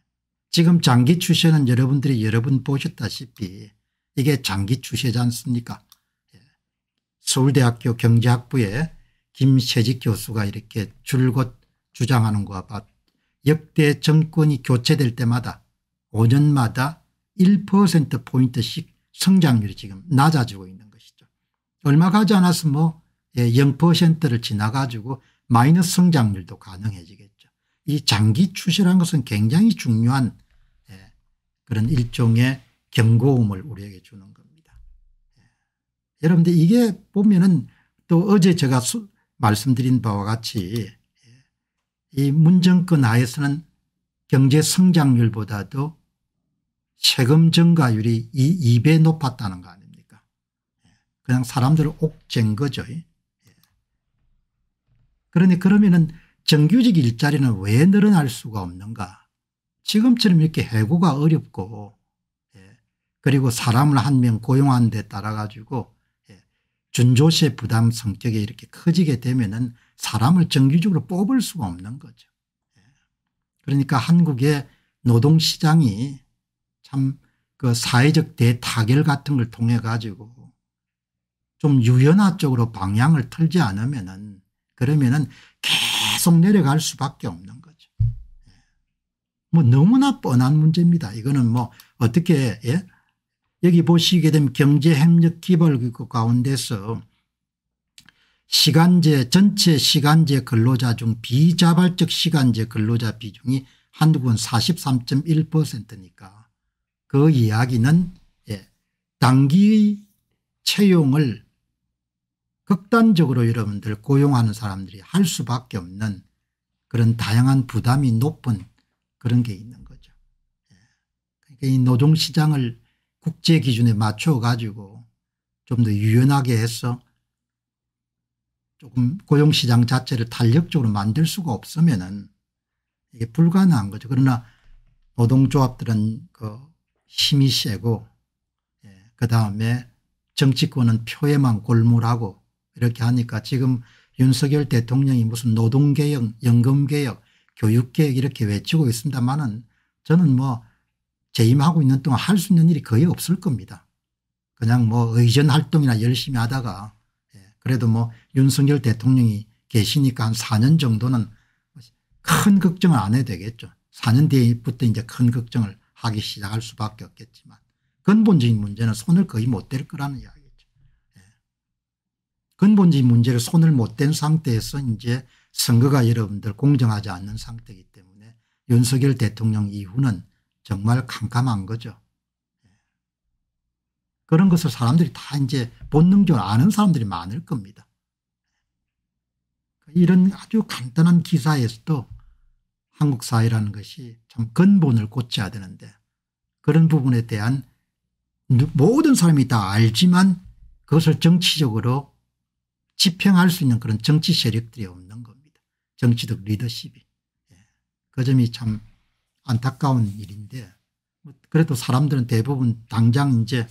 지금 장기 추세는 여러분들이 여러 분 보셨다시피 이게 장기 추세지 않습니까 서울대학교 경제학부의 김세직 교수가 이렇게 줄곧 주장하는 것과 같 역대 정권이 교체될 때마다 5년마다 1%포인트씩 성장률이 지금 낮아지고 있는 것이죠. 얼마 가지 않았으면 뭐 0%를 예, 지나가지고 마이너스 성장률도 가능해지겠죠. 이 장기 추세라는 것은 굉장히 중요한 예, 그런 일종의 경고음을 우리에게 주는 것. 여러분들 이게 보면은 또 어제 제가 말씀드린 바와 같이 이 문정권 하에서는 경제 성장률보다도 세금 증가율이 이 2배 높았다는 거 아닙니까 예. 그냥 사람들을 옥죄인 거죠 예. 그러니 그러면은 정규직 일자리는 왜 늘어날 수가 없는가 지금처럼 이렇게 해고가 어렵고 예. 그리고 사람을 한 명고용하데 따라 가지고 준조의 부담 성격이 이렇게 커지게 되면은 사람을 정기적으로 뽑을 수가 없는 거죠. 예. 그러니까 한국의 노동시장이 참 그 사회적 대타결 같은 걸 통해 가지고 좀 유연화 쪽으로 방향을 틀지 않으면은 그러면은 계속 내려갈 수밖에 없는 거죠. 예. 뭐 너무나 뻔한 문제입니다. 이거는 뭐 어떻게 예? 여기 보시게 되면 경제협력기본규 그 가운데서 시간제 전체 시간제 근로자 중 비자발적 시간제 근로자 비중이 한국은 43.1%니까 그 이야기는 예, 단기 채용을 극단적으로 여러분들 고용하는 사람들이 할 수밖에 없는 그런 다양한 부담이 높은 그런 게 있는 거죠. 예. 그러니까 이 노동시장을 국제 기준에 맞춰 가지고 좀 더 유연하게 해서 조금 고용시장 자체를 탄력적으로 만들 수가 없으면 은 이게 불가능한 거죠. 그러나 노동조합들은 그 힘이 세고 예, 그다음에 정치권은 표에만 골몰하고 이렇게 하니까 지금 윤석열 대통령이 무슨 노동개혁 연금개혁 교육개혁 이렇게 외치고 있습니다마는 저는 뭐 재임하고 있는 동안 할 수 있는 일이 거의 없을 겁니다. 그냥 뭐 의전 활동이나 열심히 하다가 예, 그래도 뭐 윤석열 대통령이 계시니까 한 4년 정도는 큰 걱정을 안 해도 되겠죠. 4년 뒤부터 이제 큰 걱정을 하기 시작할 수밖에 없겠지만 근본적인 문제는 손을 거의 못 댈 거라는 이야기죠. 예. 근본적인 문제를 손을 못 댄 상태에서 이제 선거가 여러분들 공정하지 않는 상태이기 때문에 윤석열 대통령 이후는 정말 캄캄한 거죠. 그런 것을 사람들이 다 이제 본능적으로 아는 사람들이 많을 겁니다. 이런 아주 간단한 기사에서도 한국 사회라는 것이 참 근본을 고쳐야 되는데 그런 부분에 대한 모든 사람이 다 알지만 그것을 정치적으로 집행할 수 있는 그런 정치 세력들이 없는 겁니다. 정치적 리더십이. 예. 그 점이 참 안타까운 일인데 뭐 그래도 사람들은 대부분 당장 이제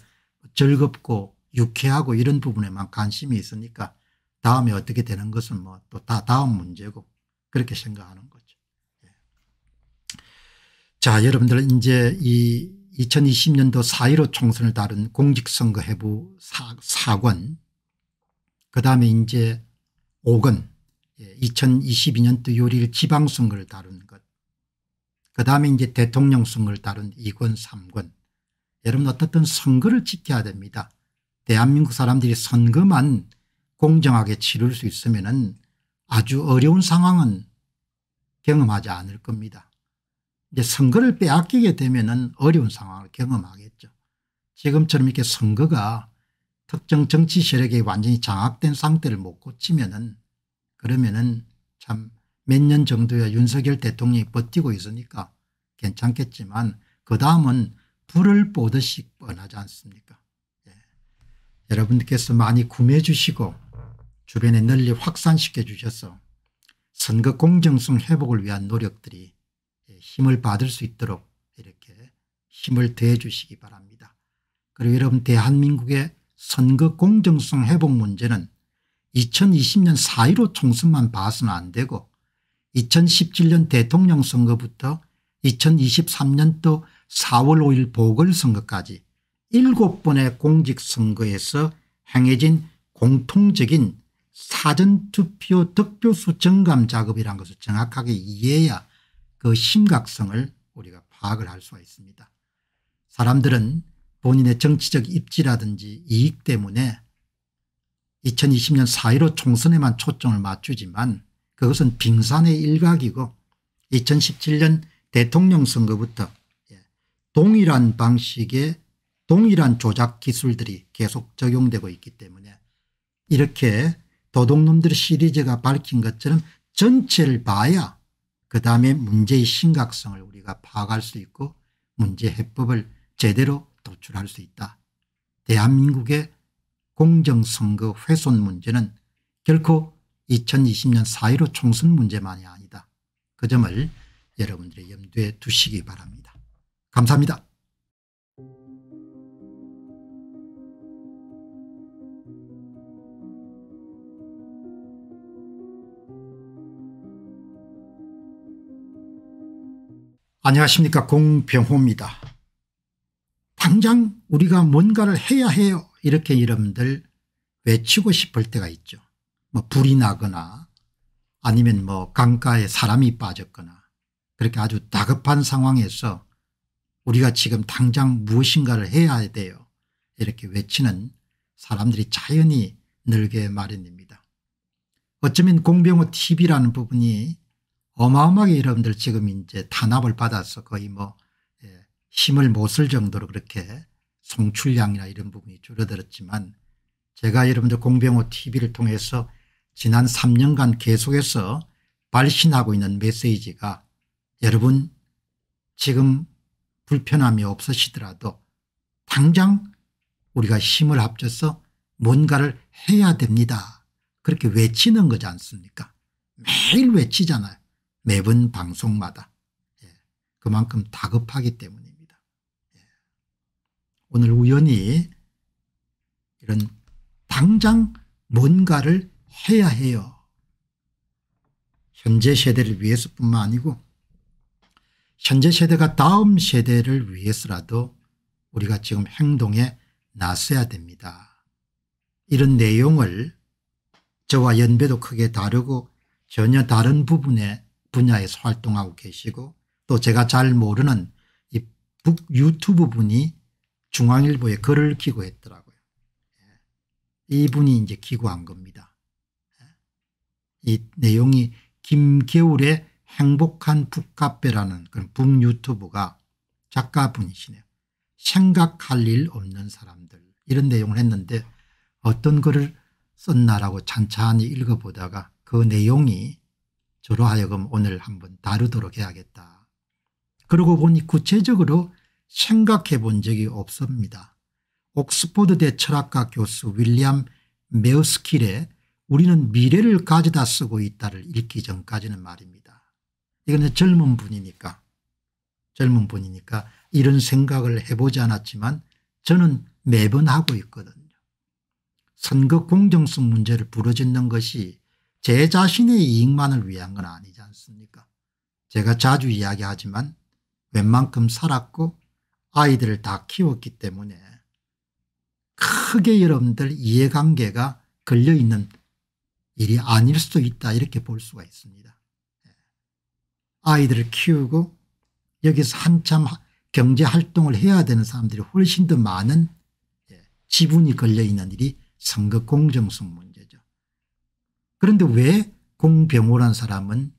즐겁고 유쾌하고 이런 부분에만 관심이 있으니까 다음에 어떻게 되는 것은 뭐 또 다 다음 문제고 그렇게 생각하는 거죠. 예. 자 여러분들 이제 이 2020년도 4.15 총선을 다룬 공직선거 해부 4, 권그 다음에 이제 5권 2022년도 예, 요리일 지방선거를 다룬 그 다음에 이제 대통령성을 따른 2권 3권 여러분 어떻든 선거를 지켜야 됩니다. 대한민국 사람들이 선거만 공정하게 치를 수 있으면 은 아주 어려운 상황은 경험하지 않을 겁니다. 이제 선거를 빼앗기게 되면 은 어려운 상황을 경험하겠죠. 지금처럼 이렇게 선거가 특정 정치 세력에 완전히 장악된 상태를 못 고치면 은 그러면 은참 몇년 정도야 윤석열 대통령이 버티고 있으니까 괜찮겠지만 그 다음은 불을 보듯이 뻔하지 않습니까 예. 여러분들께서 많이 구매해 주시고 주변에 널리 확산시켜 주셔서 선거 공정성 회복을 위한 노력들이 예, 힘을 받을 수 있도록 이렇게 힘을 더해 주시기 바랍니다. 그리고 여러분 대한민국의 선거 공정성 회복 문제는 2020년 4.15 총선만 봐서는 안 되고 2017년 대통령 선거부터 2023년도 4월 5일 보궐선거까지 7번의 공직선거에서 행해진 공통적인 사전투표 득표수 증감 작업이란 것을 정확하게 이해해야 그 심각성을 우리가 파악을 할 수가 있습니다. 사람들은 본인의 정치적 입지라든지 이익 때문에 2020년 4.15 총선에만 초점을 맞추지만 그것은 빙산의 일각이고 2017년 대통령 선거부터 예, 동일한 방식의 동일한 조작 기술들이 계속 적용되고 있기 때문에 이렇게 도둑놈들 시리즈가 밝힌 것처럼 전체를 봐야 그 다음에 문제의 심각성을 우리가 파악할 수 있고 문제 해법을 제대로 도출할 수 있다. 대한민국의 공정선거 훼손 문제는 결코 2020년 4.15 총선 문제만이 아니다. 그 점을 여러분들의 염두에 두시기 바랍니다. 감사합니다. 안녕하십니까 공병호입니다. 당장 우리가 뭔가를 해야 해요 이렇게 여러분들 외치고 싶을 때가 있죠. 뭐 불이 나거나 아니면 뭐 강가에 사람이 빠졌거나 그렇게 아주 다급한 상황에서 우리가 지금 당장 무엇인가를 해야 돼요. 이렇게 외치는 사람들이 자연히 늘게 마련입니다. 어쩌면 공병호 TV라는 부분이 어마어마하게 여러분들 지금 이제 탄압을 받아서 거의 뭐 예, 힘을 못 쓸 정도로 그렇게 송출량이나 이런 부분이 줄어들었지만 제가 여러분들 공병호 TV를 통해서 지난 3년간 계속해서 발신하고 있는 메시지가 여러분 지금 불편함이 없으시더라도 당장 우리가 힘을 합쳐서 뭔가를 해야 됩니다. 그렇게 외치는 거지 않습니까 매일 외치잖아요. 매번 방송마다. 예. 그만큼 다급하기 때문입니다. 예. 오늘 우연히 이런 당장 뭔가를 해야 해요. 현재 세대를 위해서뿐만 아니고 현재 세대가 다음 세대를 위해서라도 우리가 지금 행동에 나서야 됩니다. 이런 내용을 저와 연배도 크게 다르고 전혀 다른 부분의 분야에서 활동하고 계시고 또 제가 잘 모르는 이 북 유튜브 분이 중앙일보에 글을 기고했더라고요. 예. 이분이 이제 기고한 겁니다. 이 내용이 김겨울의 행복한 북카페라는 그런 북유튜브가 작가분이시네요. 생각할 일 없는 사람들 이런 내용을 했는데 어떤 글을 썼나라고 찬찬히 읽어보다가 그 내용이 저로 하여금 오늘 한번 다루도록 해야겠다. 그러고 보니 구체적으로 생각해 본 적이 없습니다. 옥스퍼드대 철학과 교수 윌리엄 메우스킬의 우리는 미래를 가져다 쓰고 있다를 읽기 전까지는 말입니다. 이건 젊은 분이니까 젊은 분이니까 이런 생각을 해보지 않았지만 저는 매번 하고 있거든요. 선거 공정성 문제를 부르짖는 것이 제 자신의 이익만을 위한 건 아니지 않습니까 제가 자주 이야기하지만 웬만큼 살았고 아이들을 다 키웠기 때문에 크게 여러분들 이해관계가 걸려있는 일이 아닐 수도 있다 이렇게 볼 수가 있습니다. 예. 아이들을 키우고 여기서 한참 경제활동을 해야 되는 사람들이 훨씬 더 많은 예, 지분이 걸려있는 일이 선거 공정성 문제죠. 그런데 왜 공병호란 사람은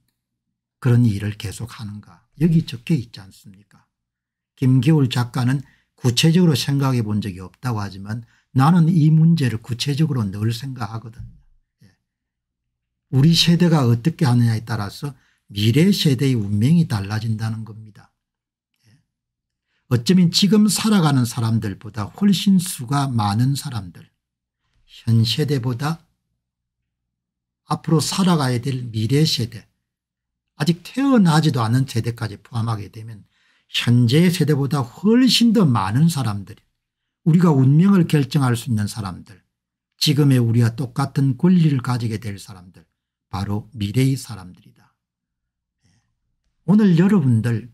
그런 일을 계속하는가 여기 적혀 있지 않습니까 김기울 작가는 구체적으로 생각해 본 적이 없다고 하지만 나는 이 문제를 구체적으로 늘 생각하거든 우리 세대가 어떻게 하느냐에 따라서 미래 세대의 운명이 달라진다는 겁니다. 예. 어쩌면 지금 살아가는 사람들보다 훨씬 수가 많은 사람들 현 세대보다 앞으로 살아가야 될 미래 세대 아직 태어나지도 않은 세대까지 포함하게 되면 현재 세대보다 훨씬 더 많은 사람들이 우리가 운명을 결정할 수 있는 사람들 지금의 우리와 똑같은 권리를 가지게 될 사람들 바로 미래의 사람들이다. 오늘 여러분들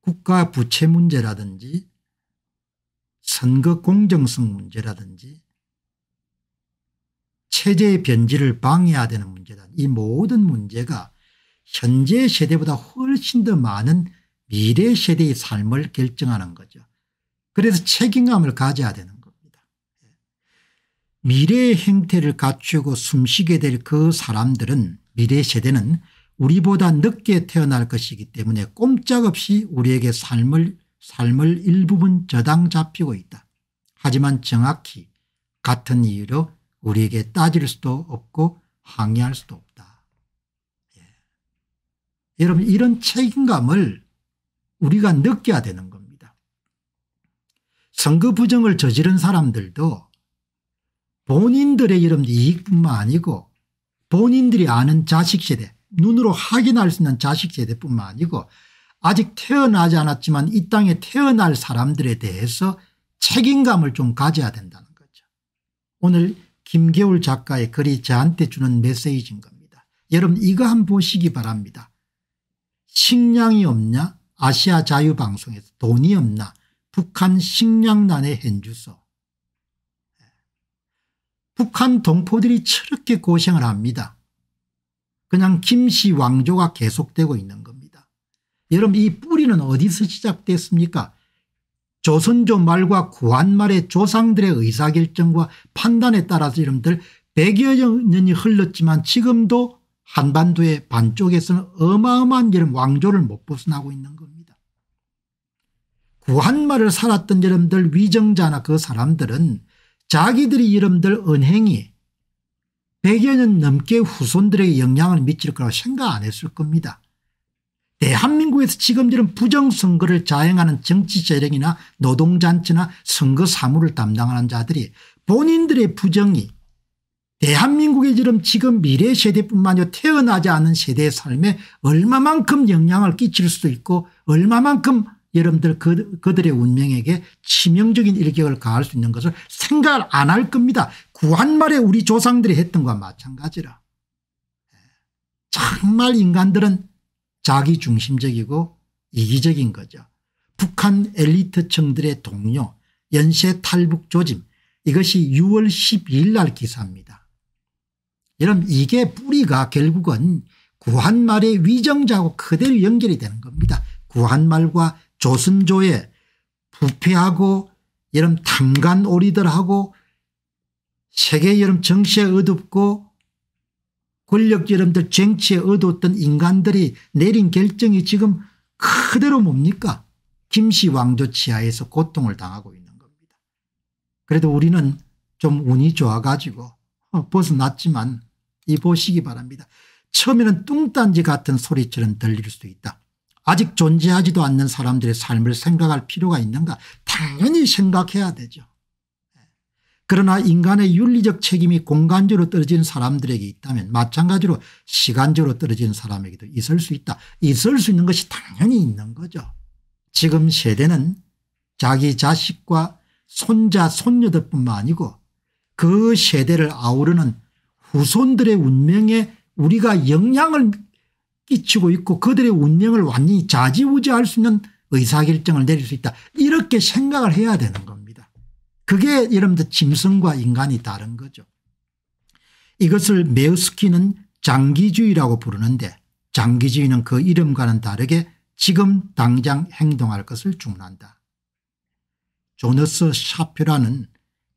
국가 부채 문제라든지 선거 공정성 문제라든지 체제의 변질을 방해해야 되는 문제다. 이 모든 문제가 현재 세대보다 훨씬 더 많은 미래 세대의 삶을 결정하는 거죠. 그래서 책임감을 가져야 되는 미래의 행태를 갖추고 숨쉬게 될 그 사람들은 미래 세대는 우리보다 늦게 태어날 것이기 때문에 꼼짝없이 우리에게 삶을 삶을 일부분 저당 잡히고 있다. 하지만 정확히 같은 이유로 우리에게 따질 수도 없고 항의할 수도 없다. 예. 여러분 이런 책임감을 우리가 느껴야 되는 겁니다. 선거 부정을 저지른 사람들도 본인들의 이름 이익뿐만 아니고 본인들이 아는 자식 세대 눈으로 확인할 수 있는 자식 세대뿐만 아니고 아직 태어나지 않았지만 이 땅에 태어날 사람들에 대해서 책임감을 좀 가져야 된다는 거죠. 오늘 김계울 작가의 글이 저한테 주는 메시지인 겁니다. 여러분 이거 한번 보시기 바랍니다. 식량이 없냐 아시아 자유방송에서 돈이 없나 북한 식량난의 현주소 북한 동포들이 저렇게 고생을 합니다. 그냥 김씨 왕조가 계속되고 있는 겁니다. 여러분 이 뿌리는 어디서 시작됐습니까? 조선조 말과 구한말의 조상들의 의사결정과 판단에 따라서 여러분들 100여 년이 흘렀지만 지금도 한반도의 반쪽에서는 어마어마한 이런 왕조를 못 벗어나고 있는 겁니다. 구한말을 살았던 여러분들 위정자나 그 사람들은 자기들이 이름들 은행이 100여 년 넘게 후손들에게 영향을 미칠 거라고 생각 안 했을 겁니다. 대한민국에서 지금들은 부정선거를 자행하는 정치재력이나 노동잔치나 선거 사무를 담당하는 자들이 본인들의 부정이 대한민국의 지금, 지금 미래 세대뿐만 아니라 태어나지 않은 세대의 삶에 얼마만큼 영향을 끼칠 수도 있고 얼마만큼 여러분들 그, 그들의 운명에게 치명적인 일격을 가할 수 있는 것을 생각을 안할 겁니다. 구한말에 우리 조상들이 했던 것과 마찬가지라. 예. 정말 인간들은 자기중심적이고 이기적인 거죠. 북한 엘리트층들의 동료 연쇄 탈북 조짐 이것이 6월 12일 날 기사입니다. 여러분 이게 뿌리가 결국은 구한말의 위정자하고 그대로 연결이 되는 겁니다. 구한말과 조선조에 부패하고 여름 탄간 오리들하고 세계 여름 정치에 어둡고 권력 여름들 쟁취에 어두웠던 인간들이 내린 결정이 지금 그대로 뭡니까 김씨 왕조 치하에서 고통을 당하고 있는 겁니다. 그래도 우리는 좀 운이 좋아가지고 어, 벗어났지만 이 보시기 바랍니다. 처음에는 뚱딴지 같은 소리처럼 들릴 수 있다. 아직 존재하지도 않는 사람들의 삶을 생각할 필요가 있는가 당연히 생각해야 되죠. 그러나 인간의 윤리적 책임이 공간적으로 떨어진 사람들에게 있다면 마찬가지로 시간적으로 떨어진 사람에게도 있을 수 있다. 있을 수 있는 것이 당연히 있는 거죠. 지금 세대는 자기 자식과 손자 손녀들 뿐만 아니고 그 세대를 아우르는 후손들의 운명에 우리가 영향을 끼치고 있고 그들의 운명을 완전히 좌지우지할 수 있는 의사결정을 내릴 수 있다. 이렇게 생각을 해야 되는 겁니다. 그게 여러분들 짐승과 인간이 다른 거죠. 이것을 메우스키는 장기주의라고 부르는데 장기주의는 그 이름과는 다르게 지금 당장 행동할 것을 주문한다. 조너스 샤표라는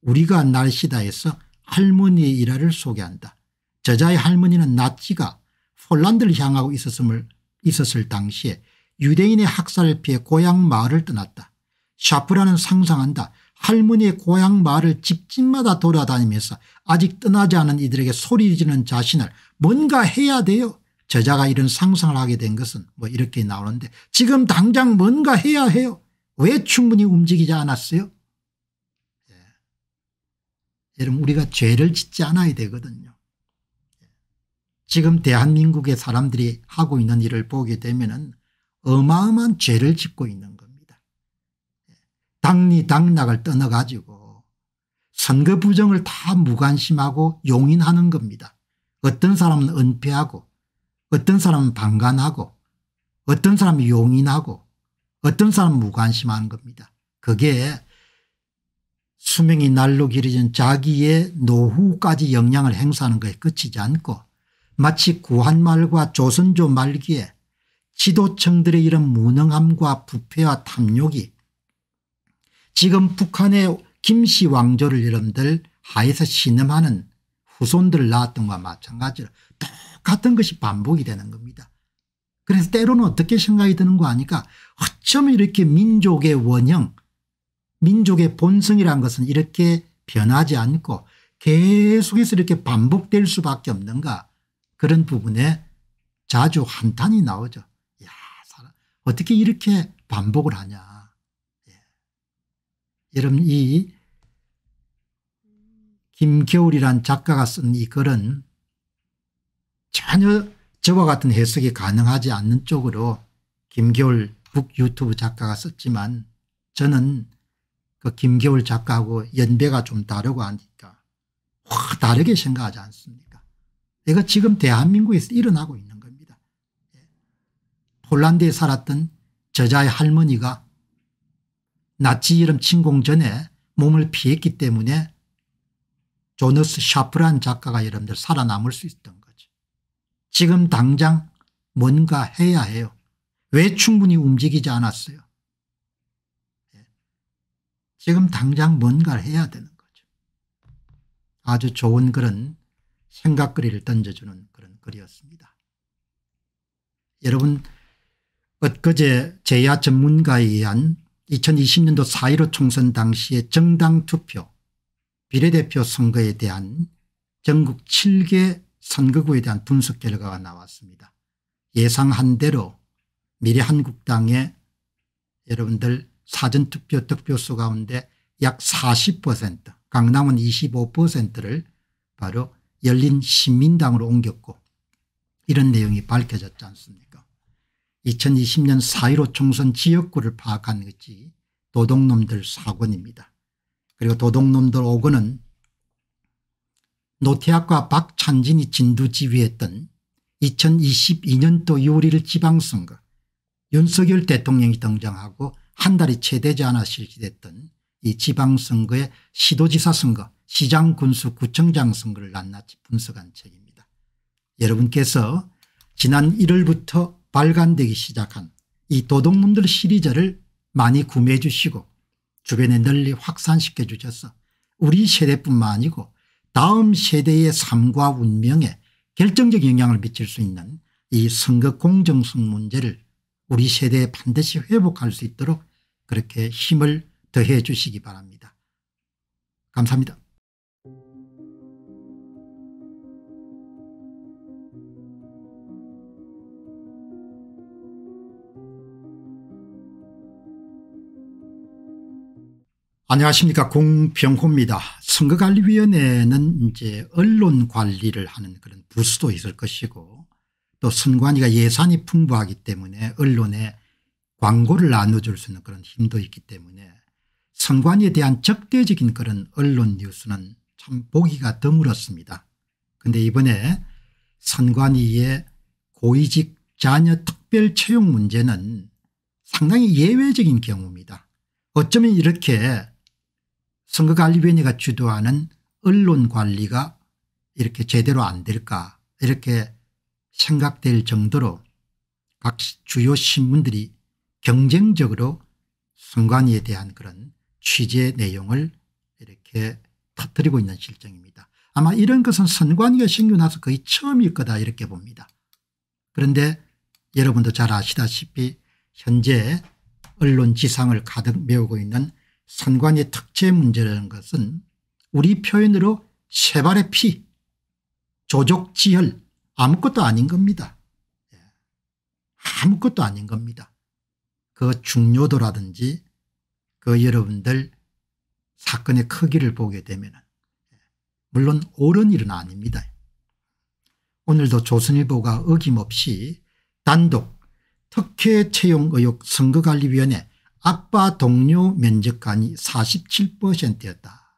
우리가 날씨다에서 할머니의 일화를 소개한다. 저자의 할머니는 나치가 폴란드를 향하고 있었음을 있었을 당시에 유대인의 학살을 피해 고향 마을을 떠났다. 샤프라는 상상한다. 할머니의 고향 마을을 집집마다 돌아다니면서 아직 떠나지 않은 이들에게 소리지르는 자신을 뭔가 해야 돼요. 저자가 이런 상상을 하게 된 것은 뭐 이렇게 나오는데 지금 당장 뭔가 해야 해요. 왜 충분히 움직이지 않았어요? 예. 여러분 우리가 죄를 짓지 않아야 되거든요. 지금 대한민국의 사람들이 하고 있는 일을 보게 되면 어마어마한 죄를 짓고 있는 겁니다. 당리 당락을 떠나가지고 선거 부정을 다 무관심하고 용인하는 겁니다. 어떤 사람은 은폐하고 어떤 사람은 방관하고 어떤 사람은 용인하고 어떤 사람은 무관심하는 겁니다. 그게 수명이 날로 길어진 자기의 노후까지 영향을 행사하는 것에 그치지 않고 마치 구한말과 조선조 말기에 지도층들의 이런 무능함과 부패와 탐욕이 지금 북한의 김씨 왕조를 여러분들 하에서 신음하는 후손들 낳았던 것과 마찬가지로 똑같은 것이 반복이 되는 겁니다. 그래서 때로는 어떻게 생각이 드는 거 아니까 어쩜 이렇게 민족의 원형 민족의 본성이란 것은 이렇게 변하지 않고 계속해서 이렇게 반복될 수밖에 없는가 그런 부분에 자주 한탄이 나오죠. 야, 사람, 어떻게 이렇게 반복을 하냐. 예. 여러분, 이 김겨울이란 작가가 쓴 이 글은 전혀 저와 같은 해석이 가능하지 않는 쪽으로 김겨울 북유튜브 작가가 썼지만 저는 그 김겨울 작가하고 연배가 좀 다르고 하니까 확 다르게 생각하지 않습니다. 이거 지금 대한민국에서 일어나고 있는 겁니다. 예. 폴란드에 살았던 저자의 할머니가 나치 이름 침공 전에 몸을 피했기 때문에 조너스 샤프란 작가가 여러분들 살아남을 수있던 거죠. 지금 당장 뭔가 해야 해요. 왜 충분히 움직이지 않았어요? 예. 지금 당장 뭔가를 해야 되는 거죠. 아주 좋은 그런 생각거리를 던져주는 그런 글이었습니다. 여러분 엊그제 제야 전문가에 의한 2020년도 4.15 총선 당시의 정당 투표 비례대표 선거에 대한 전국 7개 선거구에 대한 분석 결과가 나왔습니다. 예상한 대로 미래한국당의 여러분들 사전투표 득표수 가운데 약 40% 강남은 25%를 바로 열린 시민당으로 옮겼고 이런 내용이 밝혀졌지 않습니까 2020년 4.15 총선 지역구를 파악한 것이 도둑놈들 사건입니다. 그리고 도둑놈들 5건은 노태학과 박찬진이 진두지휘했던 2022년도 6월 지방선거 윤석열 대통령이 등장하고 한 달이 채 되지 않아 실시됐던 이 지방선거의 시도지사 선거 시장 군수 구청장 선거를 낱낱이 분석한 책입니다. 여러분께서 지난 1월부터 발간되기 시작한 이 도둑놈들 시리즈를 많이 구매해 주시고 주변에 널리 확산시켜 주셔서 우리 세대뿐만 아니고 다음 세대의 삶과 운명에 결정적 영향을 미칠 수 있는 이 선거 공정성 문제를 우리 세대에 반드시 회복할 수 있도록 그렇게 힘을 더해 주시기 바랍니다. 감사합니다. 안녕하십니까 공병호입니다. 선거관리위원회는 이제 언론 관리를 하는 그런 부스도 있을 것이고 또 선관위가 예산이 풍부하기 때문에 언론에 광고를 나눠줄 수 있는 그런 힘도 있기 때문에 선관위에 대한 적대적인 그런 언론 뉴스는 참 보기가 드물었습니다. 그런데 이번에 선관위의 고위직 자녀 특별 채용 문제는 상당히 예외적인 경우입니다. 어쩌면 이렇게 선거관리위원회가 주도하는 언론관리가 이렇게 제대로 안 될까 이렇게 생각될 정도로 각 주요 신문들이 경쟁적으로 선관위에 대한 그런 취재 내용을 이렇게 터뜨리고 있는 실정입니다. 아마 이런 것은 선관위가 신경 나서 거의 처음일 거다 이렇게 봅니다. 그런데 여러분도 잘 아시다시피 현재 언론 지상을 가득 메우고 있는 선관의 특채 문제라는 것은 우리 표현으로 세발의 피 조족지혈 아무것도 아닌 겁니다. 예. 아무것도 아닌 겁니다. 그 중요도라든지 그 여러분들 사건의 크기를 보게 되면 예. 물론 옳은 일은 아닙니다. 오늘도 조선일보가 어김없이 단독 특혜 채용 의혹 선거관리위원회 아빠 동료 면접관이 47%였다.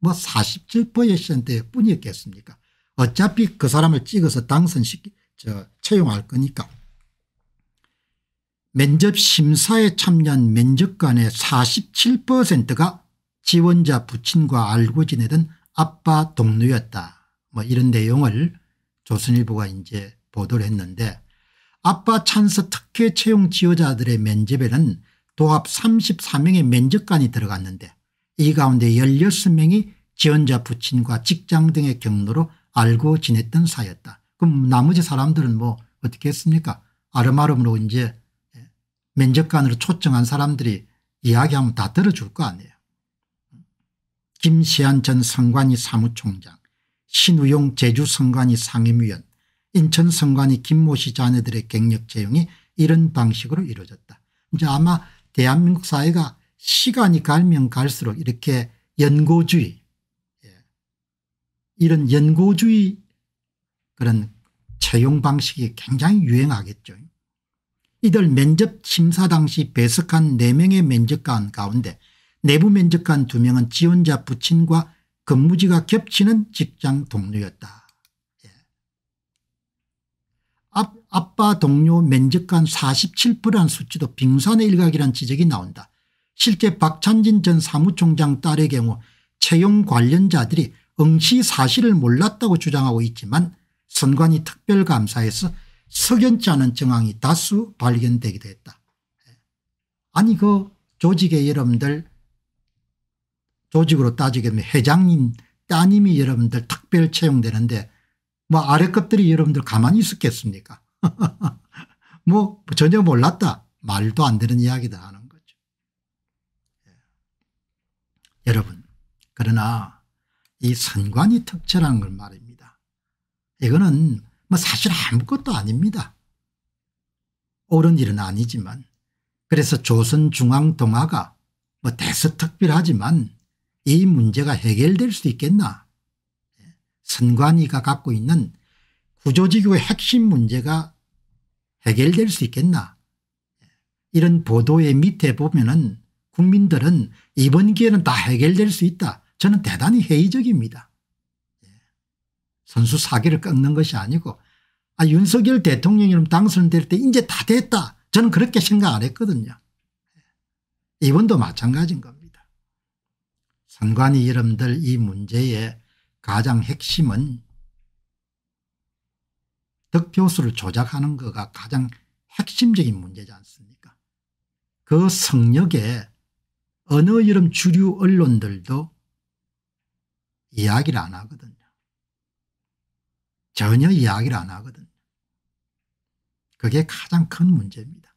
뭐 47%일 뿐이었겠습니까? 어차피 그 사람을 찍어서 당선시키, 저, 채용할 거니까. 면접 심사에 참여한 면접관의 47%가 지원자 부친과 알고 지내던 아빠 동료였다. 뭐 이런 내용을 조선일보가 이제 보도를 했는데 아빠 찬스 특혜 채용 지원자들의 면접에는 도합 34명의 면접관이 들어갔는데 이 가운데 16명이 지원자 부친과 직장 등의 경로로 알고 지냈던 사였다. 그럼 나머지 사람들은 뭐 어떻게 했습니까? 아름아름으로 이제 예, 면접관으로 초청한 사람들이 이야기하면 다 들어줄 거 아니에요. 김시한 전 선관위 사무총장, 신우용 제주 선관위 상임위원, 인천 선관위 김모 씨 자녀들의 경력 채용이 이런 방식으로 이루어졌다. 이제 아마 대한민국 사회가 시간이 갈면 갈수록 이렇게 연고주의 예, 이런 연고주의 그런 채용 방식이 굉장히 유행하겠죠. 이들 면접 심사 당시 배석한 4명의 면접관 가운데 내부 면접관 2명은 지원자 부친과 근무지가 겹치는 직장 동료였다. 아빠 동료 면접관 47%라는 수치도 빙산의 일각이란 지적이 나온다. 실제 박찬진 전 사무총장 딸의 경우 채용 관련자들이 응시 사실을 몰랐다고 주장하고 있지만 선관위 특별감사에서 석연치 않은 정황이 다수 발견되기도 했다. 아니 그 조직의 여러분들 조직으로 따지게 되면 회장님 따님이 여러분들 특별 채용되는데 뭐 아래 것들이 여러분들 가만히 있었겠습니까 [laughs] 뭐 전혀 몰랐다 말도 안 되는 이야기다 하는 거죠 예. 여러분 그러나 이 선관이 특처라걸 말입니다 이거는 뭐 사실 아무것도 아닙니다 옳은 일은 아니지만 그래서 조선중앙동화가 뭐 대서특필하지만 이 문제가 해결될 수 있겠나 선관위가 갖고 있는 구조지구의 핵심 문제가 해결될 수 있겠나 이런 보도의 밑에 보면 은 국민들은 이번 기회는 다 해결될 수 있다. 저는 대단히 회의적입니다. 예. 선수 사기를 꺾는 것이 아니고 아 윤석열 대통령이름 당선될 때 이제 다 됐다. 저는 그렇게 생각 안 했거든요. 예. 이번도 마찬가지인 겁니다. 선관위 여러분들 이 문제에 가장 핵심은 득표수를 조작하는 거가 가장 핵심적인 문제지 않습니까 그 성역에 어느 이름 주류 언론들도 이야기를 안 하거든요. 전혀 이야기를 안 하거든요. 그게 가장 큰 문제입니다.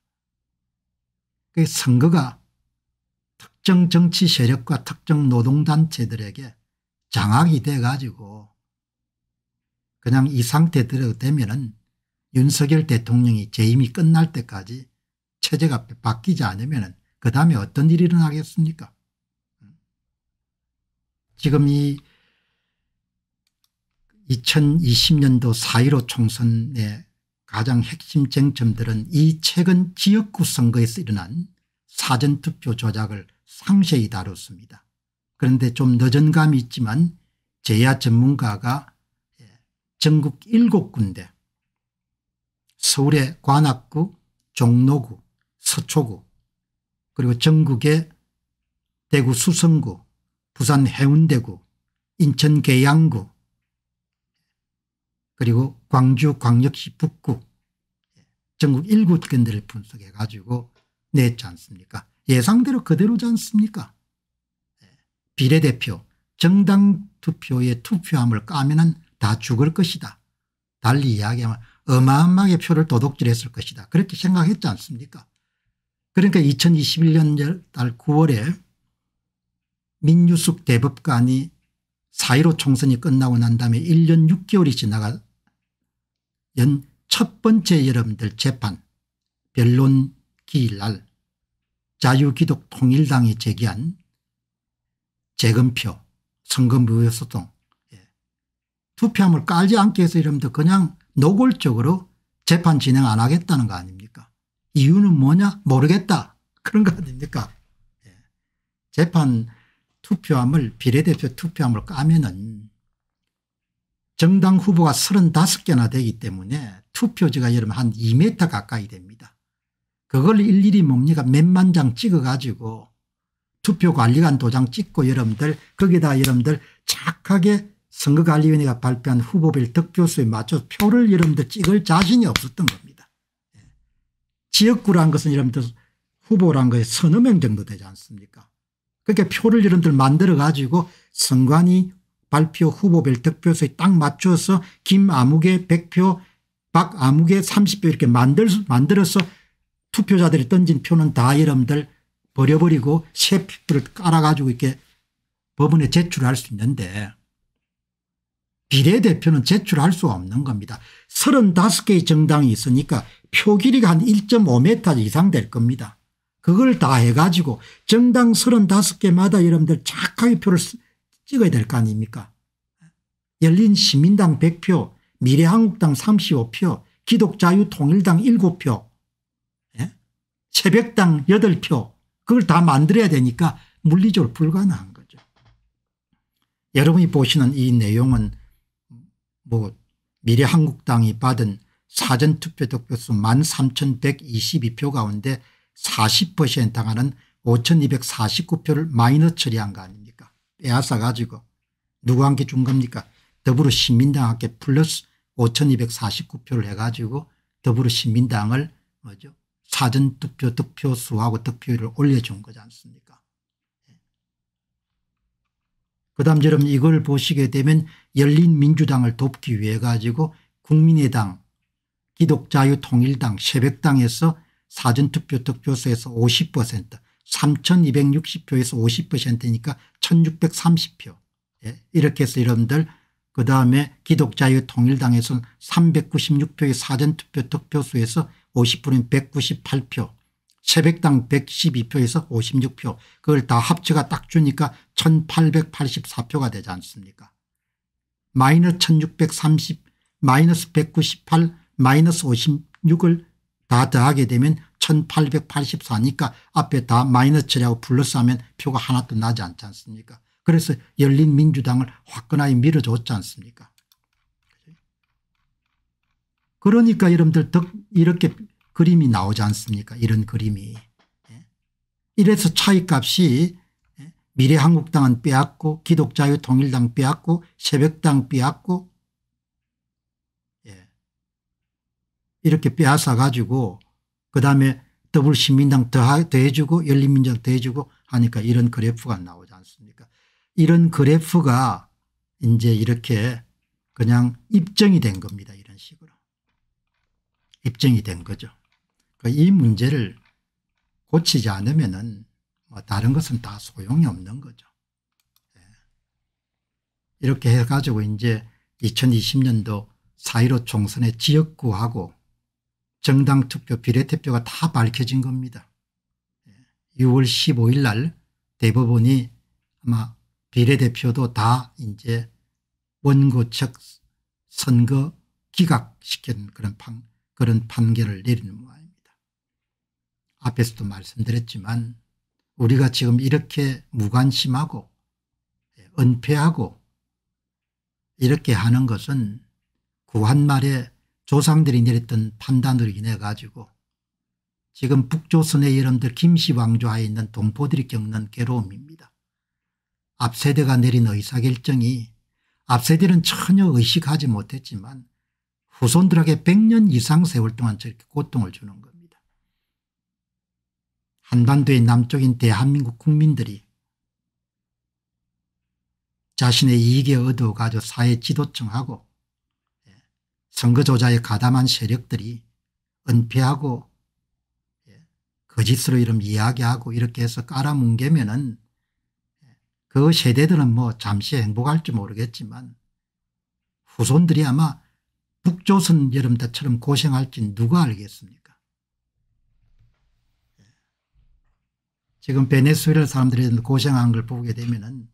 그 선거가 특정 정치 세력과 특정 노동단체들에게 장악이 돼 가지고 그냥 이 상태대로 되면은 윤석열 대통령이 재임이 끝날 때까지 체제가 바뀌지 않으면은 그 다음에 어떤 일이 일어나겠습니까? 지금 이 2020년도 4.15 총선의 가장 핵심 쟁점들은 이 최근 지역구 선거에서 일어난 사전투표 조작을 상세히 다뤘습니다. 그런데 좀 늦은 감이 있지만 제야 전문가가 예, 전국 7군데 서울의 관악구 종로구 서초구 그리고 전국의 대구 수성구 부산 해운대구 인천 계양구 그리고 광주 광역시 북구 예, 전국 7군데를 분석해 가지고 냈지 않습니까 예상대로 그대로지 않습니까 비례대표 정당 투표의 투표함을 까면 은다 죽을 것이다. 달리 이야기하면 어마어마하게 표를 도둑질했을 것이다. 그렇게 생각했지 않습니까 그러니까 2021년 달 9월에 민유숙 대법관이 4.15 총선이 끝나고 난 다음에 1년 6개월이 지나가 연 첫 번째 여러분들 재판 변론 기일 날 자유기독통일당이 제기한 재검표, 선거 무효소통 예. 투표함을 깔지 않게 해서 이러면 그냥 노골적으로 재판 진행 안 하겠다는 거 아닙니까 이유는 뭐냐 모르겠다 [laughs] 그런 거 아닙니까 예. 재판 투표함을 비례대표 투표함을 까면은 정당 후보가 35개나 되기 때문에 투표지가 여러분 한 2m 가까이 됩니다. 그걸 일일이 뭡니까 몇만 장 찍어가지고 투표관리관 도장 찍고 여러분들 거기다 여러분들 착하게 선거관리위원회가 발표한 후보별 득표수에 맞춰 표를 여러분들 찍을 자신이 없었던 겁니다. 예. 지역구란 것은 여러분들 후보란 거에 서너 명 정도 되지 않습니까 그렇게 표를 여러분들 만들어 가지고 선관위 발표 후보별 득표수에 딱 맞춰서 김아무개 100표 박아무개 30표 이렇게 만들, 만들어서 투표자들이 던진 표는 다 여러분들 버려버리고 새 핏불을 깔아가지고 이렇게 법원에 제출할 수 있는데 비례대표는 제출할 수가 없는 겁니다. 35개의 정당이 있으니까 표 길이가 한 1.5m 이상 될 겁니다. 그걸 다 해가지고 정당 35개마다 여러분들 착하게 표를 찍어야 될 거 아닙니까 열린 시민당 100표 미래한국당 35표 기독자유통일당 7표 예? 새벽당 8표 그걸 다 만들어야 되니까 물리적으로 불가능한 거죠. 여러분이 보시는 이 내용은 뭐 미래한국당이 받은 사전투표 득표수 13,122표 가운데 4 0당하는 5,249표를 마이너 처리한 거 아닙니까 빼앗아 가지고 누구한테 준 겁니까 더불어시민당한테 플러스 5,249표를 해가지고 더불어시민당을 뭐죠 사전투표 득표수하고 득표율을 올려준 거지 않습니까 예. 그 다음 여러분 이걸 보시게 되면 열린민주당을 돕기 위해 가지고 국민의당 기독자유통일당 새벽당에서 사전투표 득표수에서 50% 3260표에서 50%니까 1630표 이렇게 해서 여러분들 그 다음에 기독자유통일당에서는 396표의 사전투표 득표수에서 50%인 198표 새벽당 112표에서 56표 그걸 다 합쳐가 딱 주니까 1884표가 되지 않습니까 마이너스 1630 마이너스 198 마이너스 56을 다 더하게 되면 1884니까 앞에 다 마이너스 처고 플러스하면 표가 하나도 나지 않지 않습니까 그래서 열린민주당을 화끈하게 밀어줬지 않습니까 그러니까 여러분들 이렇게 그림이 나오지 않습니까 이런 그림이. 예? 이래서 차이값이 예? 미래한국당은 빼앗고 기독자유통일당 빼앗고 새벽당 빼앗고 예. 이렇게 빼앗아 가지고 그다음에 더불시민당 더해주고 열린민주당 더해주고 하니까 이런 그래프가 나오지 않습니까 이런 그래프가 이제 이렇게 그냥 입증이 된 겁니다. 입증이 된 거죠. 그 이 문제를 고치지 않으면은 뭐 다른 것은 다 소용이 없는 거죠. 예. 이렇게 해가지고 이제 2020년도 4.15 총선의 지역구하고 정당 투표 비례대표가 다 밝혀진 겁니다. 6월 예. 15일 날 대법원이 아마 비례대표도 다 이제 원고 측 선거 기각시킨 그런 판, 그런 판결을 내리는 모양입니다. 앞에서도 말씀드렸지만 우리가 지금 이렇게 무관심하고 예, 은폐하고 이렇게 하는 것은 구한말에 조상들이 내렸던 판단으로 인해 가지고 지금 북조선의 여러분들 김씨 왕조하에 있는 동포들이 겪는 괴로움입니다. 앞세대가 내린 의사결정이 앞세대는 전혀 의식하지 못했지만 후손들에게 100년 이상 세월 동안 저렇게 고통을 주는 겁니다. 한반도의 남쪽인 대한민국 국민들이 자신의 이익에 얻어가지고 사회 지도층하고 예, 선거조자에 가담한 세력들이 은폐하고 예, 거짓으로 이름 이야기하고 이렇게 해서 깔아뭉개면은 예, 그 세대들은 뭐 잠시 행복할지 모르겠지만 후손들이 아마 북조선 여름다처럼 고생할지 누가 알겠습니까 예. 지금 베네수엘 사람들이 고생한 걸 보게 되면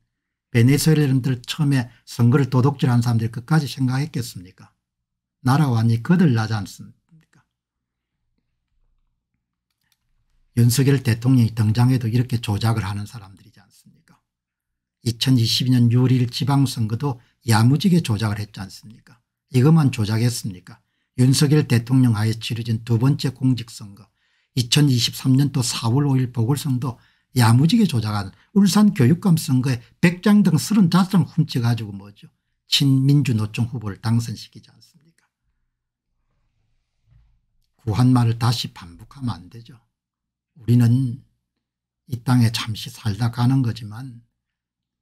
베네수엘 사람들 처음에 선거를 도둑질한 사람들이 끝까지 생각했겠습니까 날아왔니 그들 나지 않습니까 윤석열 대통령이 등장해도 이렇게 조작을 하는 사람들이지 않습니까 2022년 6월 1일 지방선거도 야무지게 조작을 했지 않습니까 이것만 조작했습니까 윤석열 대통령 하에 치러진 두 번째 공직선거 2023년도 4월 5일 보궐선거 야무지게 조작한 울산 교육감 선거에 100장 등 35장 훔쳐가지고 뭐죠 친민주노총 후보를 당선시키지 않습니까 구한 말을 다시 반복하면 안 되죠 우리는 이 땅에 잠시 살다 가는 거지만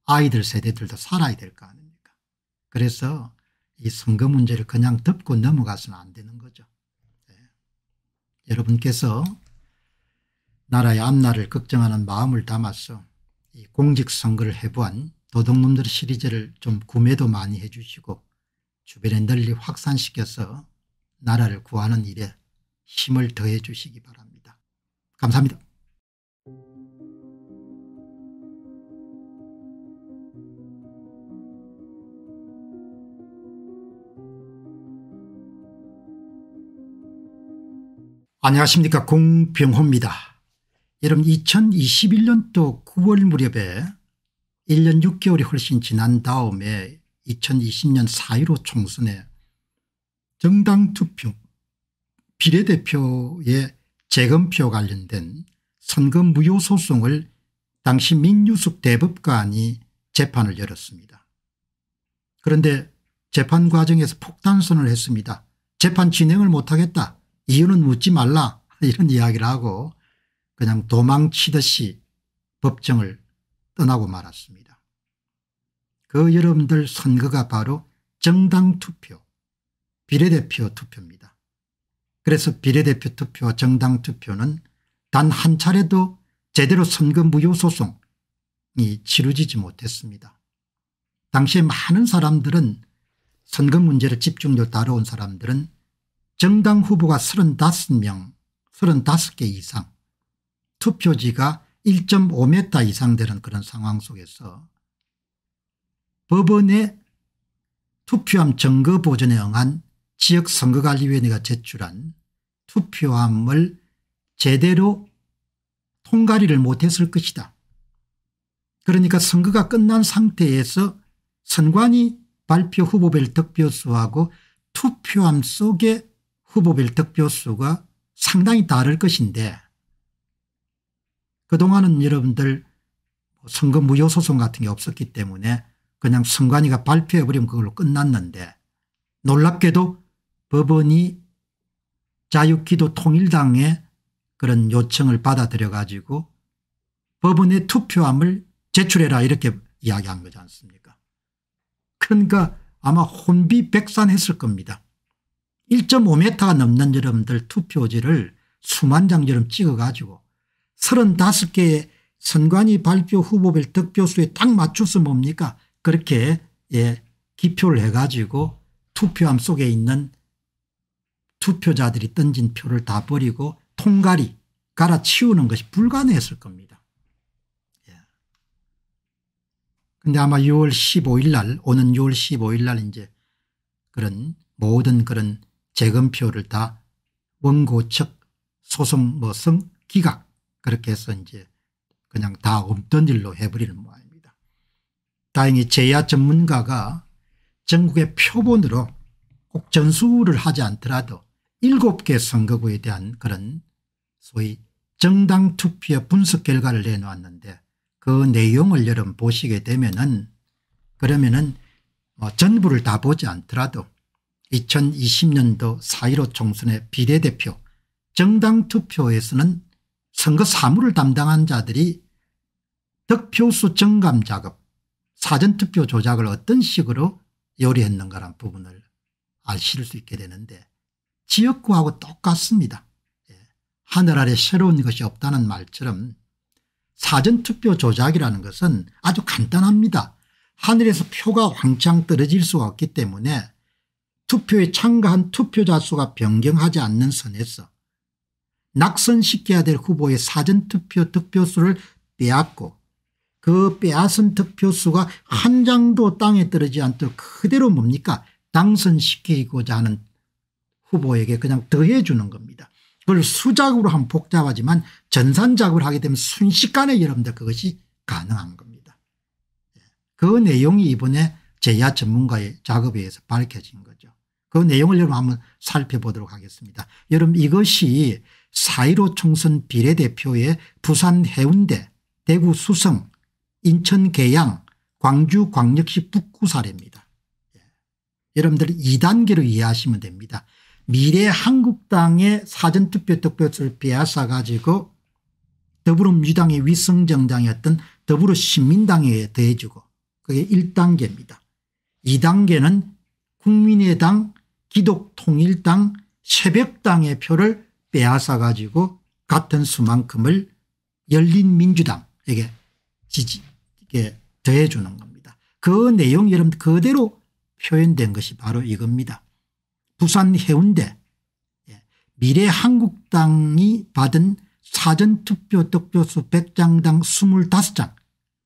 아이들 세대들도 살아야 될 거 아닙니까 그래서 이 선거 문제를 그냥 덮고 넘어가서는 안 되는 거죠. 네. 여러분께서 나라의 앞날을 걱정하는 마음을 담아서 이 공직선거를 해부한 도둑놈들 시리즈를 좀 구매도 많이 해주시고 주변에 널리 확산시켜서 나라를 구하는 일에 힘을 더해 주시기 바랍니다. 감사합니다. 안녕하십니까 공병호입니다. 여러분 2021년도 9월 무렵에 1년 6개월이 훨씬 지난 다음에 2020년 4.15 총선에 정당 투표 비례대표의 재검표 관련된 선거 무효 소송을 당시 민유숙 대법관이 재판을 열었습니다. 그런데 재판 과정에서 폭탄선을 했습니다. 재판 진행을 못하겠다. 이유는 묻지 말라 이런 이야기를 하고 그냥 도망치듯이 법정을 떠나고 말았습니다. 그 여러분들 선거가 바로 정당 투표 비례대표 투표입니다. 그래서 비례대표 투표 정당 투표는 단 한 차례도 제대로 선거 무효소송이 치루지지 못했습니다. 당시에 많은 사람들은 선거 문제를 집중적으로 다뤄온 사람들은 정당 후보가 35명 35개 이상 투표지가 1.5m 이상 되는 그런 상황 속에서 법원에 투표함 증거 보존에 응한 지역선거관리위원회가 제출한 투표함을 제대로 통과리를 못했을 것이다. 그러니까 선거가 끝난 상태에서 선관위 발표 후보별 득표수하고 투표함 속에 후보별 득표수가 상당히 다를 것인데 그동안은 여러분들 뭐 선거 무효소송 같은 게 없었기 때문에 그냥 선관위가 발표해버리면 그걸로 끝났는데 놀랍게도 법원이 자유기도 통일당의 그런 요청을 받아들여 가지고 법원의 투표함을 제출해라 이렇게 이야기한 거지 않습니까 그러니까 아마 혼비백산했을 겁니다. 1.5m가 넘는 여러분들 투표지를 수만 장처럼 찍어가지고 35개의 선관위 발표 후보별 득표수에 딱 맞춰서 뭡니까 그렇게 예 기표를 해가지고 투표함 속에 있는 투표자들이 던진 표를 다 버리고 통갈이 갈아치우는 것이 불가능했을 겁니다. 그런데 예. 아마 6월 15일 날 오는 6월 15일 날 이제 그런 모든 그런 재검표를 다 원고 측 소송 뭐성 기각 그렇게 해서 이제 그냥 다 없던 일로 해버리는 모양입니다. 다행히 제야 전문가가 전국의 표본으로 꼭 전수를 하지 않더라도 7개 선거구에 대한 그런 소위 정당 투표 분석 결과를 내놓았는데 그 내용을 여러분 보시게 되면은 그러면은 뭐 전부를 다 보지 않더라도 2020년도 4.15 총선의 비례대표 정당 투표에서는 선거 사무를 담당한 자들이 득표수 정감 작업 사전투표 조작을 어떤 식으로 요리했는가란 부분을 아실 수 있게 되는데 지역구하고 똑같습니다. 예, 하늘 아래 새로운 것이 없다는 말처럼 사전투표 조작이라는 것은 아주 간단합니다. 하늘에서 표가 왕창 떨어질 수가 없기 때문에 투표에 참가한 투표자 수가 변경하지 않는 선에서 낙선시켜야 될 후보의 사전투표 득표수를 빼앗고 그 빼앗은 득표수가 한 장도 땅에 떨어지지 않도록 그대로 뭡니까 당선시키고자 하는 후보에게 그냥 더해 주는 겁니다. 그걸 수작으로 하면 복잡하지만 전산작으로 하게 되면 순식간에 여러분들 그것이 가능한 겁니다. 예. 그 내용이 이번에 제야 전문가의 작업에 의해서 밝혀진 거예요. 그 내용을 여러분 한번 살펴보도록 하겠습니다. 여러분 이것이 4.15 총선 비례대표의 부산 해운대 대구 수성 인천 계양 광주 광역시 북구 사례입니다. 예. 여러분들 2단계로 이해하시면 됩니다. 미래 한국당의 사전투표 득표수를 빼앗아 가지고 더불어민주당의 위성정당이었던 더불어신민당에 더해주고 그게 1단계입니다. 2단계는 국민의당 기독통일당 새벽당의 표를 빼앗아 가지고 같은 수만큼을 열린민주당에게 지지 이게 더해 주는 겁니다. 그 내용 여러분 그대로 표현된 것이 바로 이겁니다. 부산 해운대 예, 미래한국당이 받은 사전투표 득표수 100장당 25장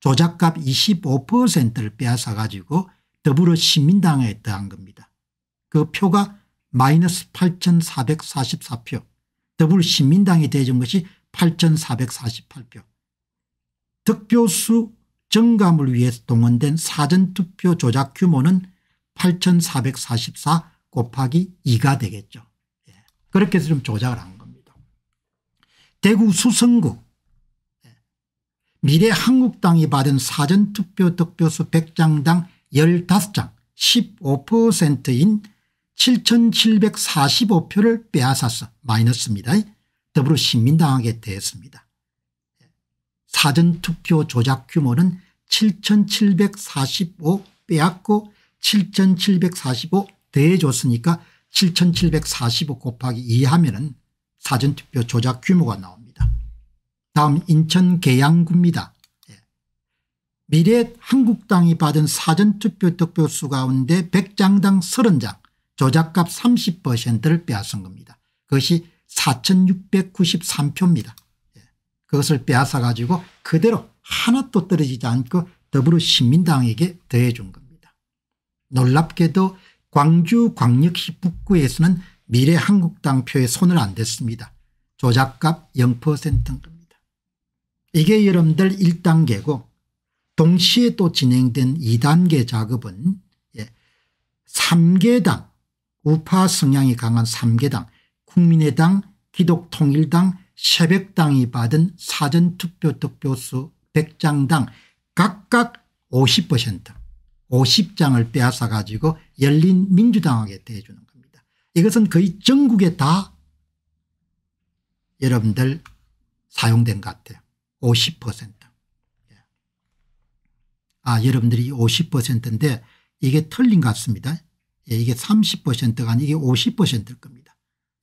조작값 25%를 빼앗아 가지고 더불어시민당에 더한 겁니다. 그 표가 마이너스 8444표 더불 신민당이 대전 것이 8448표 득표수 증감을 위해서 동원된 사전투표 조작 규모는 8444 곱하기 2가 되겠죠. 예. 그렇게 해서 좀 조작을 한 겁니다. 대구 수성구 예. 미래한국당이 받은 사전투표 득표수 100장당 15장 15%인 7,745표를 빼앗아서 마이너스입니다. 더불어신민당하게 되었습니다. 사전투표 조작 규모는 7,745 빼앗고 7,745 대줬으니까 7,745 곱하기 2 하면은 사전투표 조작 규모가 나옵니다. 다음 인천 계양구입니다. 예. 미래 한국당이 받은 사전투표 득표수 가운데 100장당 30장 조작값 30%를 빼앗은 겁니다. 그것이 4693표입니다. 예. 그것을 빼앗아 가지고 그대로 하나도 떨어지지 않고 더불어시민당에게 더해준 겁니다. 놀랍게도 광주 광역시 북구에서는 미래한국당 표에 손을 안 댔습니다. 조작값 0%인 겁니다. 이게 여러분들 1단계고 동시에 또 진행된 2단계 작업은 3개당 예, 우파 성향이 강한 3개당 국민의당 기독통일당 새벽당이 받은 사전투표 득표수 100장당 각각 50% 50장을 빼앗아 가지고 열린 민주당에게 대주는 겁니다. 이것은 거의 전국에 다 여러분들 사용된 것 같아요. 50%. 예. 아 여러분들이 50%인데 이게 틀린 것 같습니다. 예, 이게 30%가 아니 이게 50%일 겁니다.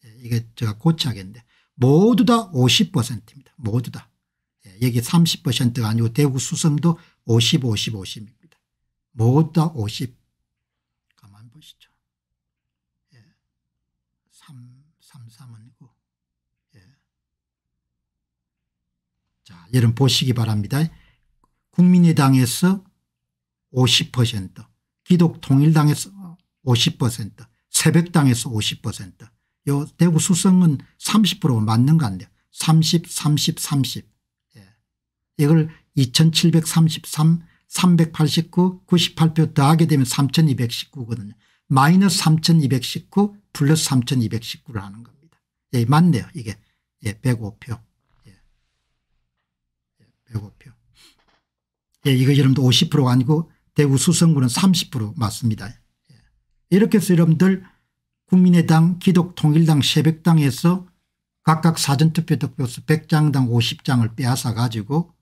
예, 이게 제가 고치하겠는데 모두 다 50%입니다. 모두 다. 예, 여기 30%가 아니고 대구 수성도 50, 50, 50입니다. 모두 다 50. 가만 보시죠. 예, 3, 3, 3은이고. 예. 자, 여러분 보시기 바랍니다. 국민의당에서 50%, 기독통일당에서 50% 새벽당에서 50%요 대구 수성은 30% 맞는 거안 돼요. 30 30 30 예. 이걸 2733 389 98표 더하게 되면 3219거든요. 마이너스 3219 플러스 3219를 하는 겁니다. 예, 맞네요. 이게 예, 105표. 예. 105표. 예, 예, 이거 여러분도 50%가 아니고 대구 수성구는 30% 맞습니다. 이렇게 해서 여러분들 국민의당 기독통일당 새벽당에서 각각 사전투표 득표수 100장당 50장을 빼앗아 가지고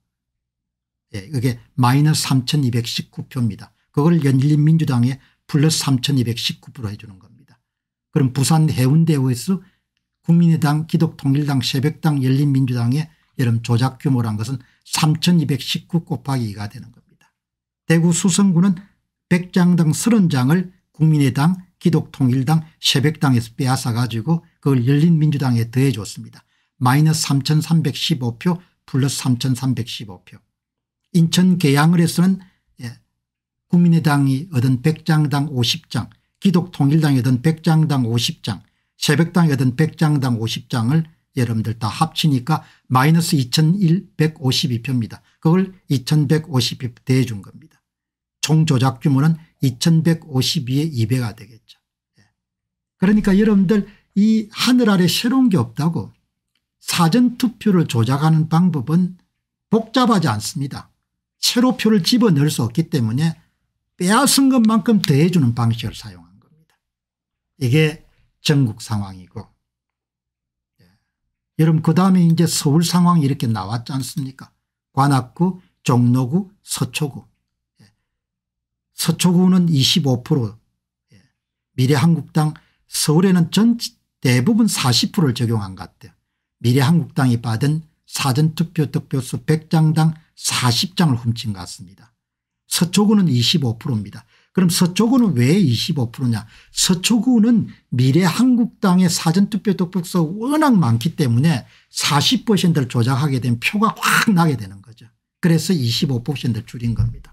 예, 그게 마이너스 3219표입니다. 그걸 연립민주당에 플러스 3219%로 표 해주는 겁니다. 그럼 부산 해운대에서 국민의당 기독통일당 새벽당 연립민주당의 여름 조작 규모란 것은 3219 곱하기 2가 되는 겁니다. 대구 수성구는 100장당 30장을 국민의당 기독통일당 새벽당에서 빼앗아 가지고 그걸 열린민주당에 더해 줬습니다. 마이너스 3315표 플러스 3315표 인천 계양을 해서는 예, 국민의당이 얻은 100장당 50장 기독통일당이 얻은 100장당 50장 새벽당이 얻은 100장당 50장을 여러분들 다 합치니까 마이너스 2152표입니다. 그걸 2152표 대준 겁니다. 총 조작 규모는 2152에 2배가 되겠죠. 예. 그러니까 여러분들 이 하늘 아래 새로운 게 없다고 사전투표를 조작하는 방법은 복잡하지 않습니다. 새로 표를 집어넣을 수 없기 때문에 빼앗은 것만큼 더해주는 방식을 사용한 겁니다. 이게 전국 상황이고 예. 여러분 그 다음에 이제 서울 상황이 이렇게 나왔지 않습니까 관악구 종로구 서초구 서초구는 25% 예. 미래한국당 서울에는 전 대부분 40%를 적용한 것 같아요. 미래한국당이 받은 사전투표 득표수 100장당 40장을 훔친 것 같습니다. 서초구는 25%입니다. 그럼 서초구는 왜 25%냐 서초구는 미래한국당의 사전투표 득표수 워낙 많기 때문에 40%를 조작하게 되 표가 확 나게 되는 거죠. 그래서 25%를 줄인 겁니다.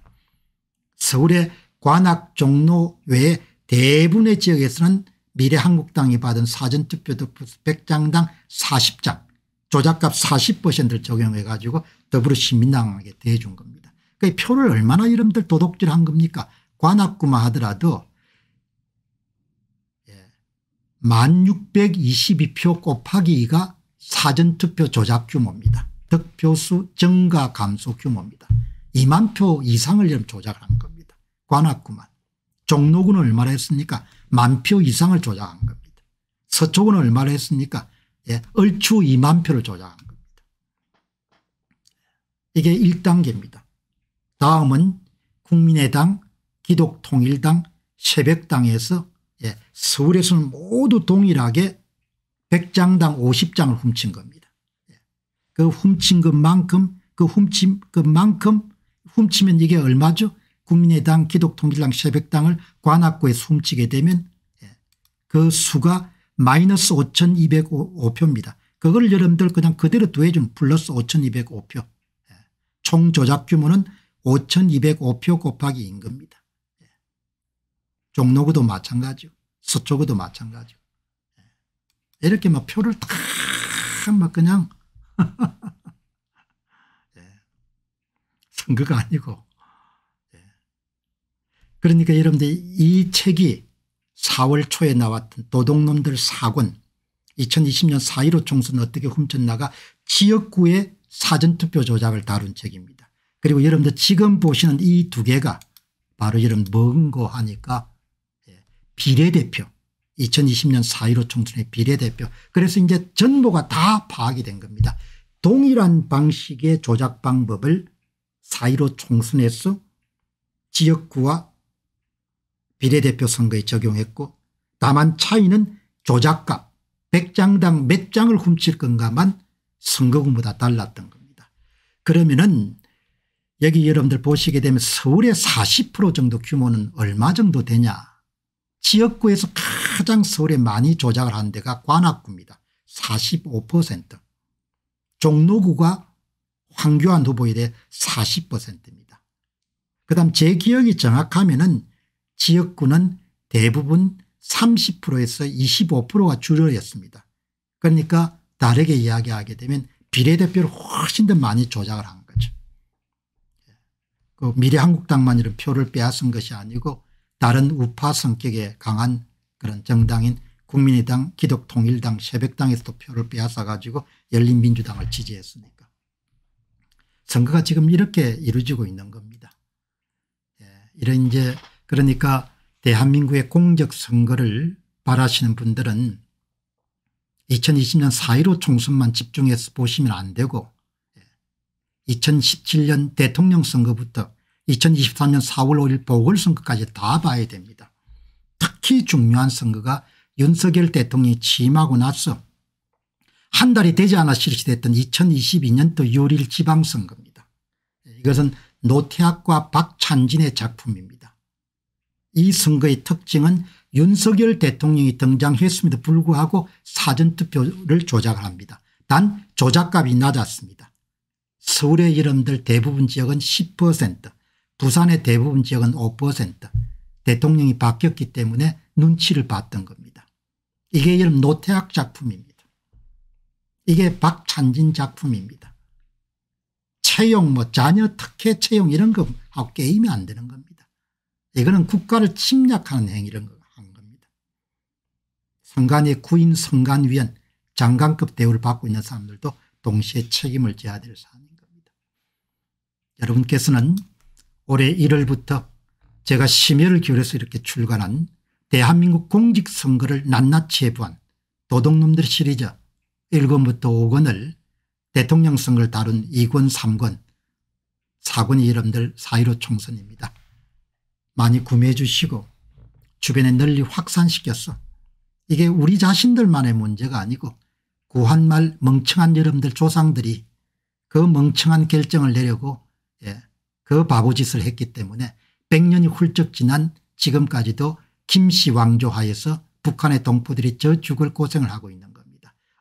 서울의 관악 종로 외에 대부분의 지역에서는 미래한국당이 받은 사전투표 득표 100장당 40장 조작값 40%를 적용해 가지고 더불어시민당에게 대준 겁니다. 그 표를 얼마나 이름들 도둑질한 겁니까 관악구만 하더라도 1622표 예, 곱하기 2가 사전투표 조작 규모입니다. 득표수 증가 감소 규모입니다. 2만 표 이상을 조작한 겁니다. 관악구만. 종로구는 얼마나 했습니까? 만 표 이상을 조작한 겁니다. 서초구는 얼마나 했습니까? 예, 얼추 2만 표를 조작한 겁니다. 이게 1단계입니다. 다음은 국민의당, 기독통일당, 새벽당에서 예, 서울에서는 모두 동일하게 100장당 50장을 훔친 겁니다. 예. 그 훔친 것만큼 그 훔친 것만큼 훔치면 이게 얼마죠? 국민의당 기독통일당 새벽당을 관악구에 훔치게 되면 예, 그 수가 마이너스 5205표입니다. 그걸 여러분들 그냥 그대로 두해준 플러스 5205표 예, 총 조작 규모는 5205표 곱하기 인겁니다. 예, 종로구도 마찬가지요. 서초구도 마찬가지요. 이렇게 막 표를 다막 그냥 [laughs] 선거가 아니고 예. 그러니까 여러분들 이 책이 4월 초에 나왔던 도둑놈들 사권 2020년 4.15 총선 어떻게 훔쳤나가 지역구의 사전투표 조작을 다룬 책입니다. 그리고 여러분들 지금 보시는 이 두 개가 바로 여러분 먹거 하니까 예. 비례대표 2020년 4.15 총선의 비례대표 그래서 이제 전모가 다 파악이 된 겁니다. 동일한 방식의 조작 방법을 4.15 총선에서 지역구와 비례대표 선거에 적용했고 다만 차이는 조작값 100장당 몇 장을 훔칠 건가만 선거구보다 달랐던 겁니다. 그러면은 여기 여러분들 보시게 되면 서울의 40% 정도 규모는 얼마 정도 되냐 지역구에서 가장 서울에 많이 조작을 한 데가 관악구입니다. 45% 종로구가 황교안 후보에 대해 40%입니다. 그 다음 제 기억이 정확하면 은 지역구는 대부분 30%에서 25%가 주로였습니다. 그러니까 다르게 이야기하게 되면 비례대표를 훨씬 더 많이 조작을 한 거죠. 그 미래한국당만 이런 표를 빼앗은 것이 아니고 다른 우파 성격에 강한 그런 정당인 국민의당 기독통일당 새벽당에서도 표를 빼앗아 가지고 열린민주당을 지지했으니까 선거가 지금 이렇게 이루어지고 있는 겁니다. 예, 이런 이제 그러니까 대한민국의 공적 선거를 바라시는 분들은 2020년 4.15 총선만 집중해서 보시면 안 되고 2017년 예, 대통령 선거부터 2023년 4월 5일 보궐선거까지 다 봐야 됩니다. 특히 중요한 선거가 윤석열 대통령이 취임하고 나서 한 달이 되지 않아 실시됐던 2022년도 요일 지방선거입니다. 이것은 노태학과 박찬진의 작품입니다. 이 선거의 특징은 윤석열 대통령이 등장했음에도 불구하고 사전투표를 조작을 합니다. 단 조작값이 낮았습니다. 서울의 이름들 대부분 지역은 10% 부산의 대부분 지역은 5% 대통령이 바뀌었기 때문에 눈치를 봤던 겁니다. 이게 이름 노태학 작품입니다. 이게 박찬진 작품입니다. 채용 뭐 자녀 특혜 채용 이런 거하고 게임이 안 되는 겁니다. 이거는 국가를 침략하는 행위를 한 겁니다. 성간의 구인 성간위원 장관급 대우를 받고 있는 사람들도 동시에 책임을 져야 될 사안인 겁니다. 여러분께서는 올해 1월부터 제가 심혈을 기울여서 이렇게 출간한 대한민국 공직선거를 낱낱이 해부한 도둑놈들 시리즈 1권부터 5권을 대통령 선거를 다룬 2권 3권 4권이 름들4.15 총선입니다. 많이 구매해 주시고 주변에 널리 확산시켜서 이게 우리 자신들만의 문제가 아니고 구한말 멍청한 여러분들 조상들이 그 멍청한 결정을 내려고 예, 그 바보짓을 했기 때문에 100년이 훌쩍 지난 지금까지도 김씨 왕조 하에서 북한의 동포들이 저 죽을 고생을 하고 있는 것.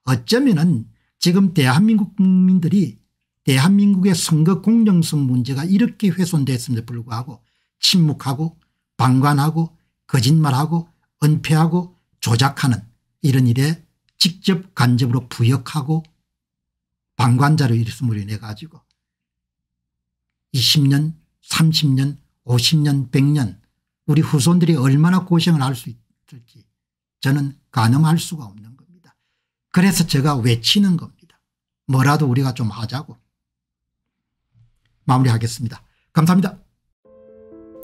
어쩌면은 지금 대한민국 국민들이 대한민국의 선거 공정성 문제가 이렇게 훼손됐음에도 불구하고 침묵하고 방관하고 거짓말하고 은폐하고 조작하는 이런 일에 직접 간접으로 부역하고 방관자로 일으킴으로 인해 가지고 20년 30년 50년 100년 우리 후손들이 얼마나 고생을 할 수 있을지 저는 가늠할 수가 없는 그래서 제가 외치는 겁니다. 뭐라도 우리가 좀 하자고. 마무리하겠습니다. 감사합니다.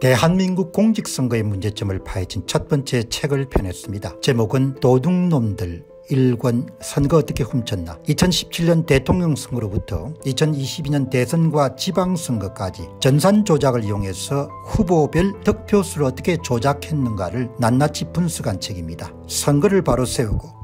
대한민국 공직선거의 문제점을 파헤친 첫 번째 책을 펴냈습니다. 제목은 도둑놈들 일권 선거 어떻게 훔쳤나 2017년 대통령 선거로부터 2022년 대선과 지방선거까지 전산 조작을 이용해서 후보별 득표수를 어떻게 조작했는가를 낱낱이 분석한 책입니다. 선거를 바로 세우고